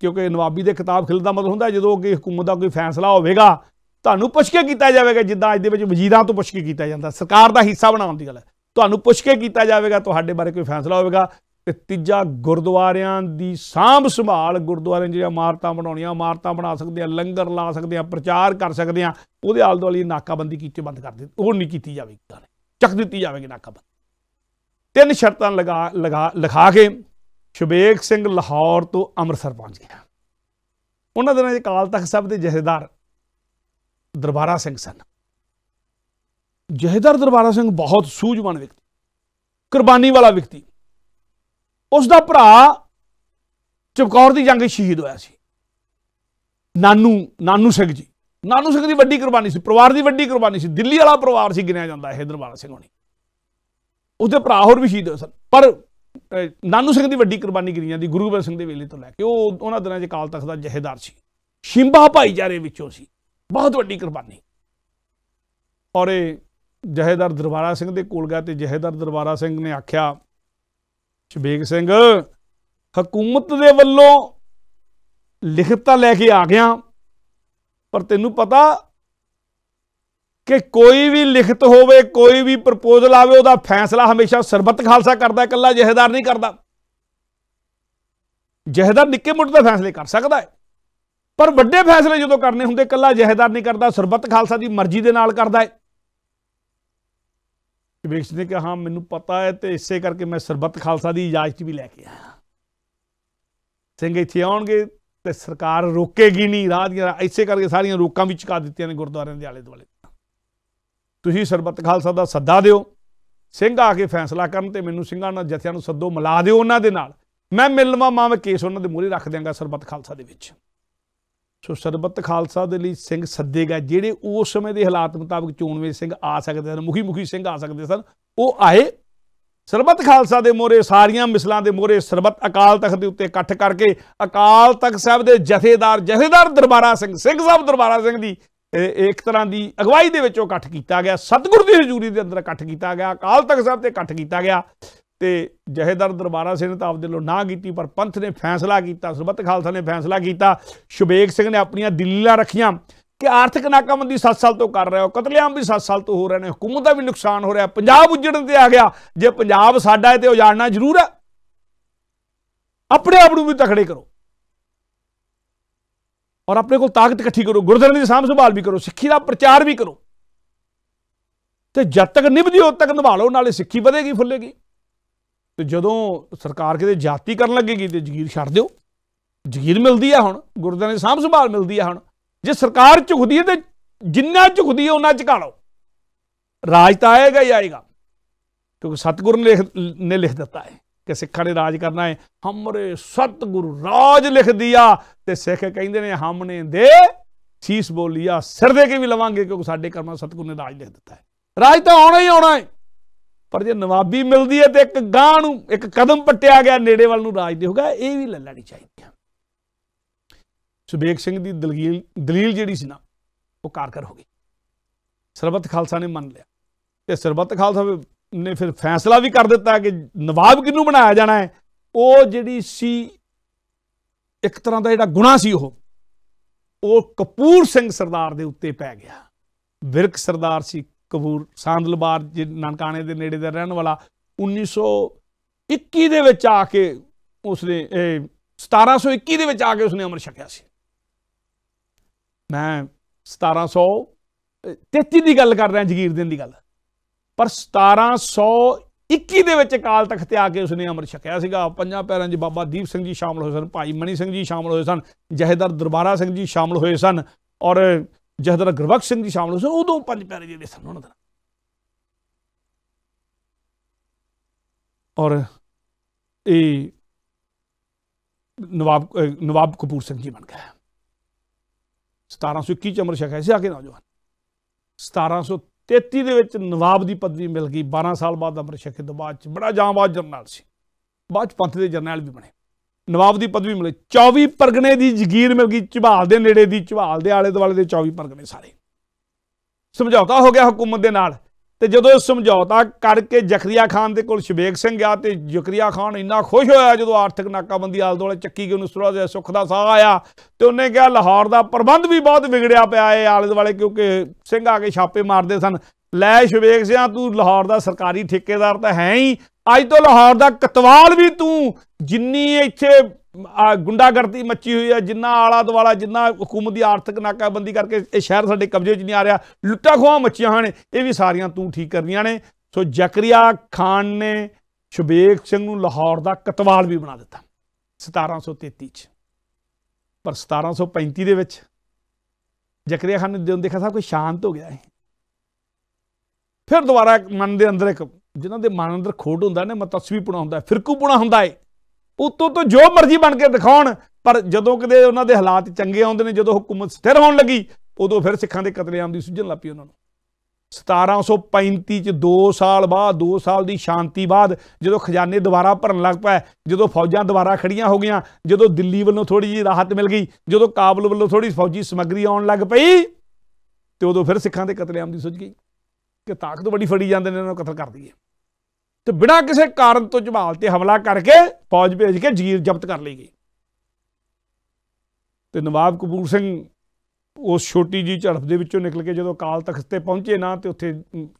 ਕਿਉਂਕਿ ਨਵਾਬੀ ਦੇ ਖਿਤਾਬ ਖਿਲਤ ਦਾ ਮਤਲਬ ਹੁੰਦਾ ਜਦੋਂ ਕਿ ਹਕੂਮਤ ਦਾ ਕੋਈ ਫੈਸਲਾ ਹੋਵੇਗਾ ਤੁਹਾਨੂੰ ਪੁੱਛ ਕੇ ਕੀਤਾ ਜਾਵੇਗਾ ਜਿੱਦਾਂ ਅੱਜ ਦੇ ਵਿੱਚ ਵਜ਼ੀਰਾਂ ਤੋਂ ਪੁੱਛ ਕੇ ਕੀਤਾ ਜਾਂਦਾ ਸਰਕਾਰ ਦਾ ਹਿੱਸਾ ਬਣਾਉਣ ਦੀ ਗੱਲ ਹੈ ਤੁਹਾਨੂੰ ਪੁੱਛ ਕੇ ਕੀਤਾ ਜਾਵੇਗਾ ਤੁਹਾਡੇ ਬਾਰੇ ਕੋਈ ਫੈਸਲਾ ਹੋਵੇਗਾ ਤੇ ਤੀਜਾ ਗੁਰਦੁਆਰਿਆਂ ਦੀ ਸਾਂਭ ਸੰਭਾਲ ਗੁਰਦੁਆਰਿਆਂ ਜਿਹੜੀਆਂ ਇਮਾਰਤਾਂ ਬਣਾਉਣੀਆਂ ਇਮਾਰਤਾਂ ਬਣਾ ਸਕਦੇ ਆ ਲੰਗਰ ਲਾ ਸਕਦੇ ਆ ਪ੍ਰਚਾਰ ਕਰ ਸਕਦੇ ਆ ਉਹਦੇ ਆਲ ਦੁਆਲੇ ਨਾਕਾਬੰਦੀ ਕੀਤੇ ਬੰਦ ਕਰ ਦਿੱਤੀ ਉਹ ਨਹੀਂ ਕੀਤੀ ਜਾਵੇਗੀ ਚੱਕ ਦਿੱਤੀ ਜਾਵੇਗੀ ਨਾਕਾਬੰਦੀ ਤਿੰਨ ਸ਼ਰਤਾਂ ਲਗਾ ਲਗਾ ਲਿਖਾ ਕੇ ਸ਼ਬੇਕ ਸਿੰਘ ਲਾਹੌਰ ਤੋਂ ਅੰਮ੍ਰਿਤਸਰ ਪਹੁੰਚ ਗਿਆ ਉਹਨਾਂ ਦਿਨਾਂ ਦੇ ਕਾਲ ਤਖਤ ਸਭ ਦੇ ਜਹੇਦਾਰ ਦਰਬਾਰਾ ਸਿੰਘ ਸਨ ਜਹੇਦਰ ਦਰਬਾਰਾ ਸਿੰਘ ਬਹੁਤ ਸੂਝਵਾਨ ਵਿਅਕਤੀ ਕੁਰਬਾਨੀ ਵਾਲਾ ਵਿਅਕਤੀ ਉਸ ਦਾ ਭਰਾ ਚਪਕੌਰ ਦੀ ਜੰਗ ਵਿੱਚ ਸ਼ਹੀਦ ਹੋਇਆ ਸੀ ਨਾਨੂ ਨਾਨੂ ਸਿੰਘ ਜੀ ਨਾਨੂ ਸਿੰਘ ਦੀ ਵੱਡੀ ਕੁਰਬਾਨੀ ਸੀ ਪਰਿਵਾਰ ਦੀ ਵੱਡੀ ਕੁਰਬਾਨੀ ਸੀ ਦਿੱਲੀ ਵਾਲਾ ਪਰਿਵਾਰ ਸੀ ਗਿਣਿਆ ਜਾਂਦਾ ਹੈ ਦਰਬਾਰਾ ਸਿੰਘ ਹੋਣੀ ਉਹਦੇ ਭਰਾ ਹੋਰ ਵੀ ਸ਼ਹੀਦ ਹੋਏ ਸਨ ਪਰ ਨਾਨੂ ਸਿੰਘ ਦੀ ਵੱਡੀ ਕੁਰਬਾਨੀ ਗਿਣੀ ਜਾਂਦੀ ਗੁਰੂ ਗੋਬਿੰਦ ਸਿੰਘ ਦੇ ਵੇਲੇ ਤੋਂ ਲੈ ਕੇ ਉਹ ਉਹਨਾਂ ਦਿਨਾਂ 'ਚ ਕਾਲ ਤਖਤ ਦਾ ਜਹੇਦਾਰ ਸੀ ਸ਼ਿੰਬਾ ਭਾਈਚਾਰੇ ਵਿੱਚੋਂ ਸੀ ਬਹੁਤ ਵੱਡੀ ਕੁਰਬਾਨੀ ਔਰ ਇਹ ਜਹੇਦਾਰ ਦਰਬਾਰਾ ਸਿੰਘ ਦੇ ਕੋਲ ਗਿਆ ਤੇ ਜਹੇਦਾਰ ਦਰਬਾਰਾ ਸਿੰਘ ਨੇ ਆਖਿਆ ਸ਼ਬੇਗ ਸਿੰਘ ਹਕੂਮਤ ਦੇ ਵੱਲੋਂ ਲਿਖਤਾ ਲੈ ਕੇ ਆ ਗਿਆ ਪਰ ਤੈਨੂੰ ਪਤਾ ਕਿ ਕੋਈ ਵੀ ਲਿਖਤ ਹੋਵੇ ਕੋਈ ਵੀ ਪ੍ਰਪੋਜ਼ਲ ਆਵੇ ਉਹਦਾ ਫੈਸਲਾ ਹਮੇਸ਼ਾ ਸਰਬੱਤ ਖਾਲਸਾ ਕਰਦਾ ਇਕੱਲਾ ਜਹੇਦਾਰ ਨਹੀਂ ਕਰਦਾ ਜਹੇਦਾਰ ਨਿੱਕੇ ਮੋਟੇ ਦਾ ਫੈਸਲੇ ਕਰ ਸਕਦਾ ਹੈ ਪਰ ਵੱਡੇ ਫੈਸਲੇ ਜਦੋਂ ਕਰਨੇ ਹੁੰਦੇ ਇਕੱਲਾ ਜਹੇਦਾਰ ਨਹੀਂ ਕਰਦਾ ਸਰਬੱਤ ਖਾਲਸਾ ਦੀ ਮਰਜ਼ੀ ਦੇ ਨਾਲ ਕਰਦਾ ਹੈ ਤੇ ਵਿਕਸ਼ ਨੇ ਕਿਹਾ ਹਾਂ ਮੈਨੂੰ ਪਤਾ ਹੈ ਤੇ ਇਸੇ ਕਰਕੇ ਮੈਂ ਸਰਬੱਤ ਖਾਲਸਾ ਦੀ ਇਜਾਜ਼ਤ ਵੀ ਲੈ ਕੇ ਆਇਆ ਸਿੰਘ ਇੱਥੇ ਆਉਣਗੇ ਤੇ ਸਰਕਾਰ ਰੋਕੇਗੀ ਨਹੀਂ ਰਾਹ ਦੀਆਂ ਇਸੇ ਕਰਕੇ ਸਾਰੀਆਂ ਰੋਕਾਂ ਵੀ ਚੁਕਾ ਦਿੱਤੀਆਂ ਨੇ ਗੁਰਦੁਆਰਿਆਂ ਦੇ ਆਲੇ ਦੁਆਲੇ ਤੁਸੀਂ ਸਰਬੱਤ ਖਾਲਸਾ ਦਾ ਸੱਦਾ ਦਿਓ ਸਿੰਘ ਆ ਕੇ ਫੈਸਲਾ ਕਰਨ ਤੇ ਮੈਨੂੰ ਸਿੰਘਾਂ ਨਾਲ ਜਥਿਆਂ ਨੂੰ ਸੱਦੋ ਮਿਲਾ ਦਿਓ ਉਹਨਾਂ ਦੇ ਨਾਲ ਮੈਂ ਮਿਲਵਾ ਮਾਂ ਮੈਂ ਕੇਸ ਉਹਨਾਂ ਦੇ ਮੂਹਰੇ ਰੱਖ ਦਿਆਂਗਾ ਸਰਬੱਤ ਖਾਲਸਾ ਦੇ ਵਿੱਚ ਸੋ ਸਰਬੱਤ ਖਾਲਸਾ ਦੇ ਲਈ ਸਿੰਘ ਸੱਦੇਗਾ ਜਿਹੜੇ ਉਸ ਸਮੇਂ ਦੇ ਹਾਲਾਤ ਮੁਤਾਬਕ ਚੋਣਵੇਂ ਸਿੰਘ ਆ ਸਕਦੇ ਸਨ ਮੁਖੀ ਮੁਖੀ ਸਿੰਘ ਆ ਸਕਦੇ ਸਨ ਉਹ ਆਏ ਸਰਬੱਤ ਖਾਲਸਾ ਦੇ ਮੋਰੇ ਸਾਰੀਆਂ ਮਿਸਲਾਂ ਦੇ ਮੋਰੇ ਸਰਬੱਤ ਅਕਾਲ ਤਖਤ ਦੇ ਉੱਤੇ ਇਕੱਠ ਕਰਕੇ ਅਕਾਲ ਤਖਤ ਸਾਹਿਬ ਦੇ ਜਥੇਦਾਰ ਜਥੇਦਾਰ ਦਰਬਾਰਾ ਸਿੰਘ ਸਿੰਘ ਸਾਹਿਬ ਦਰਬਾਰਾ ਸਿੰਘ ਦੀ ਇੱਕ ਤਰ੍ਹਾਂ ਦੀ ਅਗਵਾਈ ਦੇ ਵਿੱਚ ਉਹ ਇਕੱਠ ਕੀਤਾ ਗਿਆ ਸਤਗੁਰੂ ਦੀ ਹਜ਼ੂਰੀ ਦੇ ਅੰਦਰ ਇਕੱਠ ਕੀਤਾ ਗਿਆ ਅਕਾਲ ਤਖਤ ਸਾਹਿਬ ਤੇ ਇਕੱਠ ਕੀਤਾ ਗਿਆ ਤੇ ਜਹੇਦਾਰ ਦਰਬਾਰਾ ਸਿੰਘ ਨੇ ਤਾਂ ਆਪਦੇ ਲੋ ਨਾ ਕੀਤੀ ਪਰ ਪੰਥ ਨੇ ਫੈਸਲਾ ਕੀਤਾ ਸਰਬੱਤ ਖਾਲਸਾ ਨੇ ਫੈਸਲਾ ਕੀਤਾ ਸ਼ੁਬੇਗ ਸਿੰਘ ਨੇ ਆਪਣੀਆਂ ਦਿੱਲੀਆਂ ਰੱਖੀਆਂ ਕਿ ਆਰਥਿਕ ਨਾਕਾਮੰਦੀ 7 ਸਾਲ ਤੋਂ ਕਰ ਰਹੇ ਹੋ ਕਤਲੇਆਮ ਵੀ 7 ਸਾਲ ਤੋਂ ਹੋ ਰਹੇ ਨੇ ਹਕੂਮਤ ਦਾ ਵੀ ਨੁਕਸਾਨ ਹੋ ਰਿਹਾ ਪੰਜਾਬ ਉਜੜਨ ਤੇ ਆ ਗਿਆ ਜੇ ਪੰਜਾਬ ਸਾਡਾ ਹੈ ਤੇ ਉਜਾੜਨਾ ਜ਼ਰੂਰ ਹੈ ਆਪਣੇ ਆਪ ਨੂੰ ਵੀ ਤਖੜੇ ਕਰੋ ਔਰ ਆਪਣੇ ਕੋਲ ਤਾਕਤ ਇਕੱਠੀ ਕਰੋ ਗੁਰਦਰਨ ਦੀ ਸਾਂਭ ਸੰਭਾਲ ਵੀ ਕਰੋ ਸਿੱਖੀ ਦਾ ਪ੍ਰਚਾਰ ਵੀ ਕਰੋ ਤੇ ਜਦ ਤੱਕ ਨਿਭਦੀ ਹੋ ਤੱਕ ਨਿਭਾ ਲਓ ਨਾਲੇ ਸਿੱਖੀ ਵਧੇਗੀ ਫੁੱਲੇਗੀ ਤੇ ਜਦੋਂ ਸਰਕਾਰ ਕਿਤੇ ਜਾਤੀ ਕਰਨ ਲੱਗੇਗੀ ਤੇ ਜ਼ਗੀਰ ਛੱਡ ਦਿਓ ਜ਼ਗੀਰ ਮਿਲਦੀ ਆ ਹੁਣ ਦੇ ਸਾਂਭ ਸੰਭਾਲ ਮਿਲਦੀ ਆ ਹੁਣ ਜੇ ਸਰਕਾਰ ਝੁਕਦੀ ਹੈ ਤੇ ਜਿੰਨਾ ਝੁਕਦੀ ਹੈ ਉਹਨਾਂ ਝਕਾ ਲਓ ਰਾਜ ਤਾਂ ਆਏਗਾ ਹੀ ਆਏਗਾ ਕਿਉਂਕਿ ਸਤਗੁਰ ਨੇ ਲਿਖ ਦਿੱਤਾ ਹੈ ਕਿ ਸਿੱਖਾਂ ਨੇ ਰਾਜ ਕਰਨਾ ਹੈ ਹਮਰੇ ਸਤਗੁਰੂ ਰਾਜ ਲਿਖ ਦਿਆ ਤੇ ਸਿੱਖ ਕਹਿੰਦੇ ਨੇ ਹਮਨੇ ਦੇ ਸੀਸ ਬੋਲੀਆ ਸਿਰ ਦੇ ਕੇ ਵੀ ਲਵਾਂਗੇ ਕਿਉਂਕਿ ਸਾਡੇ ਕਰਮਾਂ ਸਤਗੁਰ ਨੇ ਰਾਜ ਲਿਖ ਦਿੱਤਾ ਹੈ ਰਾਜ ਤਾਂ ਆਉਣਾ ਹੀ ਆਉਣਾ ਹੈ ਪਰ ਜੇ ਨਵਾਬੀ ਮਿਲਦੀ ਹੈ ਤੇ ਇੱਕ ਗਾਂ ਨੂੰ ਇੱਕ ਕਦਮ ਪੱਟਿਆ ਗਿਆ ਨੇੜੇ ਵੱਲ ਨੂੰ ਰਾਜ ਦੇ ਹੋਗਾ ਇਹ ਵੀ ਲੈ ਲੈਣੀ ਚਾਹੀਦੀ ਹੈ ਸੁਬੇਕ ਸਿੰਘ ਦੀ ਦਲੀਲ ਦਲੀਲ ਜਿਹੜੀ ਸੀ ਨਾ ਉਹ ਕਾਰਗਰ ਹੋ ਗਈ ਸਰਬੱਤ ਖਾਲਸਾ ਨੇ ਮੰਨ ਲਿਆ ਤੇ ਸਰਬੱਤ ਖਾਲਸਾ ਨੇ ਫਿਰ ਫੈਸਲਾ ਵੀ ਕਰ ਦਿੱਤਾ ਕਿ ਨਵਾਬ ਕਿਹਨੂੰ ਬਣਾਇਆ ਜਾਣਾ ਹੈ ਉਹ ਜਿਹੜੀ ਸੀ ਇੱਕ ਤਰ੍ਹਾਂ ਦਾ ਜਿਹੜਾ ਗੁਨਾਹ ਸੀ ਉਹ ਉਹ ਕਪੂਰ ਸਿੰਘ ਸਰਦਾਰ ਦੇ ਉੱਤੇ ਪੈ ਗਿਆ ਵਿਰਕ ਸਰਦਾਰ ਸੀ ਕਬੂਰ ਸਾਂਦਲਬਾਰ ਨਨਕਾਣੇ ਦੇ ਨੇੜੇ ਦਾ ਰਹਿਣ ਵਾਲਾ 1921 ਦੇ ਵਿੱਚ ਆ ਕੇ ਉਸਨੇ 1721 ਦੇ ਵਿੱਚ ਆ ਕੇ ਉਸਨੇ ਅਮਰ ਛਕਿਆ ਸੀ ਮੈਂ 1733 ਦੀ ਗੱਲ ਕਰ ਰਿਹਾ ਜਗੀਰ ਦੀ ਗੱਲ ਪਰ 1721 ਦੇ ਵਿੱਚ ਅਕਾਲ ਤਖਤ ਆ ਕੇ ਉਸਨੇ ਅਮਰ ਛਕਿਆ ਸੀਗਾ ਪੰਜਾਂ ਪੈਰਾਂ 'ਚ ਬਾਬਾ ਦੀਪ ਸਿੰਘ ਜੀ ਸ਼ਾਮਲ ਹੋਏ ਸਨ ਭਾਈ ਮਣੀ ਸਿੰਘ ਜੀ ਸ਼ਾਮਲ ਹੋਏ ਸਨ ਜਹੇਦਰ ਦਰਬਾਰਾ ਸਿੰਘ ਜੀ ਸ਼ਾਮਲ ਹੋਏ ਸਨ ਔਰ ਜਹਦਰ ਗੁਰਬਖਸ਼ ਸਿੰਘ ਜੀ ਸ਼ਾਮਲ ਹੋਏ ਉਦੋਂ ਪੰਜ ਪਿਆਰੇ ਜਿਹੜੇ ਸਨ ਉਹਨਾਂ ਦਾ ਔਰ ਇਹ ਨਵਾਬ ਨਵਾਬ ਕਪੂਰ ਸਿੰਘ ਜੀ ਬਣ ਗਏ 1721 ਚ ਅਮਰ ਸ਼ਕ ਐਸੇ ਆ ਕੇ ਨੌਜਵਾਨ 1733 ਦੇ ਵਿੱਚ ਨਵਾਬ ਦੀ ਪਦਵੀ ਮਿਲ ਗਈ 12 ਸਾਲ ਬਾਅਦ ਅਮਰ ਸ਼ਕ ਦੇ ਬਾਅਦ ਚ ਬੜਾ ਜਾਂਬਾਜ਼ ਜਰਨਲ ਸੀ ਬਾਅਦ ਚ ਪੰਥ ਦੇ ਜਰਨਲ ਵੀ ਬਣੇ ਨਵਾਬ ਦੀ ਪਦਵੀ ਮਿਲੀ 24 ਪਰਗਨੇ ਦੀ ਜ਼ਗੀਰ ਮਿਲ ਗਈ ਝਵਾਲ ਦੇ ਨੇੜੇ ਦੀ ਝਵਾਲ ਦੇ ਆਲੇ ਦੁਆਲੇ ਦੇ 24 ਪਰਗਨੇ ਸਾਰੇ ਸਮਝੌਤਾ ਹੋ ਗਿਆ ਹਕੂਮਤ ਦੇ ਨਾਲ ਤੇ ਜਦੋਂ ਇਹ ਸਮਝੌਤਾ ਕਰਕੇ ਜ਼ਖਰੀਆ ਖਾਨ ਦੇ ਕੋਲ ਸ਼ਬੇਕ ਸਿੰਘ ਗਿਆ ਤੇ ਜ਼ਖਰੀਆ ਖਾਨ ਇੰਨਾ ਖੁਸ਼ ਹੋਇਆ ਜਦੋਂ ਆਰਥਿਕ ਨਾਕਾਬੰਦੀ ਆਲ ਦੋਲੇ ਚੱਕੀ ਗਈ ਉਹਨੂੰ ਸੁਰਾ ਦੇ ਸੁੱਖ ਦਾ ਸਾਹ ਆਇਆ ਤੇ ਉਹਨੇ ਕਿਹਾ ਲਾਹੌਰ ਦਾ ਪ੍ਰਬੰਧ ਵੀ ਬਹੁਤ ਵਿਗੜਿਆ ਪਿਆ ਏ ਆਲੇ ਦੁਆਲੇ ਕਿਉਂਕਿ ਸਿੰਘ ਆ ਕੇ ਛਾਪੇ ਮਾਰਦੇ ਸਨ ਲੈ ਸ਼ਬੇਕ ਸਿਆ ਤੂੰ ਲਾਹੌਰ ਦਾ ਸਰਕਾਰੀ ਠੇਕੇਦਾਰ ਤਾਂ ਹੈ ਹੀ ਅੱਜ ਤੋਂ ਲਾਹੌਰ ਦਾ ਕਤਵਾਲ ਵੀ ਤੂੰ ਜਿੰਨੀ ਇੱਥੇ ਗੁੰਡਾਗਰਦੀ ਮੱਚੀ ਹੋਈ ਹੈ ਜਿੰਨਾ ਆਲਾ ਦਵਾਲਾ ਜਿੰਨਾ ਹਕੂਮਤ ਦੀ ਆਰਥਿਕ ਨਾਕਾਬੰਦੀ ਕਰਕੇ ਇਹ ਸ਼ਹਿਰ ਸਾਡੇ ਕਬਜ਼ੇ 'ਚ ਨਹੀਂ ਆ ਰਿਹਾ ਲੁੱਟਾ ਖੋਹਾਂ ਮੱਚੀਆਂ ਹਨ ਇਹ ਵੀ ਸਾਰੀਆਂ ਤੂੰ ਠੀਕ ਕਰਨੀਆਂ ਨੇ ਸੋ ਜ਼ਕਰੀਆ ਖਾਨ ਨੇ ਸ਼ਬੇਕ ਸਿੰਘ ਨੂੰ ਲਾਹੌਰ ਦਾ ਕਤਵਾਲ ਵੀ ਬਣਾ ਦਿੱਤਾ 1733 'ਚ ਪਰ 1735 ਦੇ ਵਿੱਚ ਜ਼ਕਰੀਆ ਖਾਨ ਨੇ ਦੇਖਿਆ ਸਭ ਕੁਝ ਸ਼ਾਂਤ ਹੋ ਗਿਆ ਹੈ ਫਿਰ ਦੁਬਾਰਾ ਮਨ ਦੇ ਅੰਦਰ ਇੱਕ ਜਿਨ੍ਹਾਂ ਦੇ ਮਨ ਅੰਦਰ ਖੋਟ ਹੁੰਦਾ ਨੇ ਮਤਸਵੀ ਪੁਣਾ ਹੁੰਦਾ ਫਿਰਕੂ ਪੁਣਾ ਹੁੰਦਾ ਏ ਉਤੋਂ ਤੋਂ ਜੋ ਮਰਜ਼ੀ ਬਣ ਕੇ ਦਿਖਾਉਣ ਪਰ ਜਦੋਂ ਕਦੇ ਉਹਨਾਂ ਦੇ ਹਾਲਾਤ ਚੰਗੇ ਆਉਂਦੇ ਨੇ ਜਦੋਂ ਹਕੂਮਤ ਸਥਿਰ ਹੋਣ ਲੱਗੀ ਉਦੋਂ ਫਿਰ ਸਿੱਖਾਂ ਦੇ ਕਤਲੇਆਮ ਦੀ ਸੁਝਣ ਲੱਪੀ ਉਹਨਾਂ ਨੂੰ 1735 ਚ 2 ਸਾਲ ਬਾਅਦ 2 ਸਾਲ ਦੀ ਸ਼ਾਂਤੀ ਬਾਅਦ ਜਦੋਂ ਖਜ਼ਾਨੇ ਦੁਬਾਰਾ ਭਰਨ ਲੱਗ ਪਏ ਜਦੋਂ ਫੌਜਾਂ ਦੁਬਾਰਾ ਖੜੀਆਂ ਹੋ ਗਈਆਂ ਜਦੋਂ ਦਿੱਲੀ ਵੱਲੋਂ ਥੋੜੀ ਜੀ ਰਾਹਤ ਮਿਲ ਗਈ ਜਦੋਂ ਕਾਬਲ ਵੱਲੋਂ ਥੋੜੀ ਫੌਜੀ ਸਮੱਗਰੀ ਆਉਣ ਲੱਗ ਪਈ ਤੇ ਉਦੋਂ ਫਿਰ ਸਿੱਖਾਂ ਦੇ ਕਤਲੇਆਮ ਦੀ ਸੁਝ ਗਈ ਕਿ ਤਾਕਤ ਵੱਡੀ ਫੜੀ ਜਾਂਦੇ ਨੇ ਉਹਨਾਂ ਨੂੰ ਕਤਲ ਕਰ ਦਈਏ ਤੇ ਬਿਨਾਂ ਕਿਸੇ ਕਾਰਨ ਤੋਂ ਜਮਾਲ ਤੇ ਹਮਲਾ ਕਰਕੇ ਫੌਜ ਭੇਜ ਕੇ ਜਗੀਰ ਜ਼ਬਤ ਕਰ ਲਈ ਗਈ ਤੇ ਨਵਾਬ ਕਪੂਰ ਸਿੰਘ ਉਸ ਛੋਟੀ ਜੀ ਝੜਪ ਦੇ ਵਿੱਚੋਂ ਨਿਕਲ ਕੇ ਜਦੋਂ ਕਾਲ ਤਖਤ ਤੇ ਪਹੁੰਚੇ ਨਾ ਤੇ ਉੱਥੇ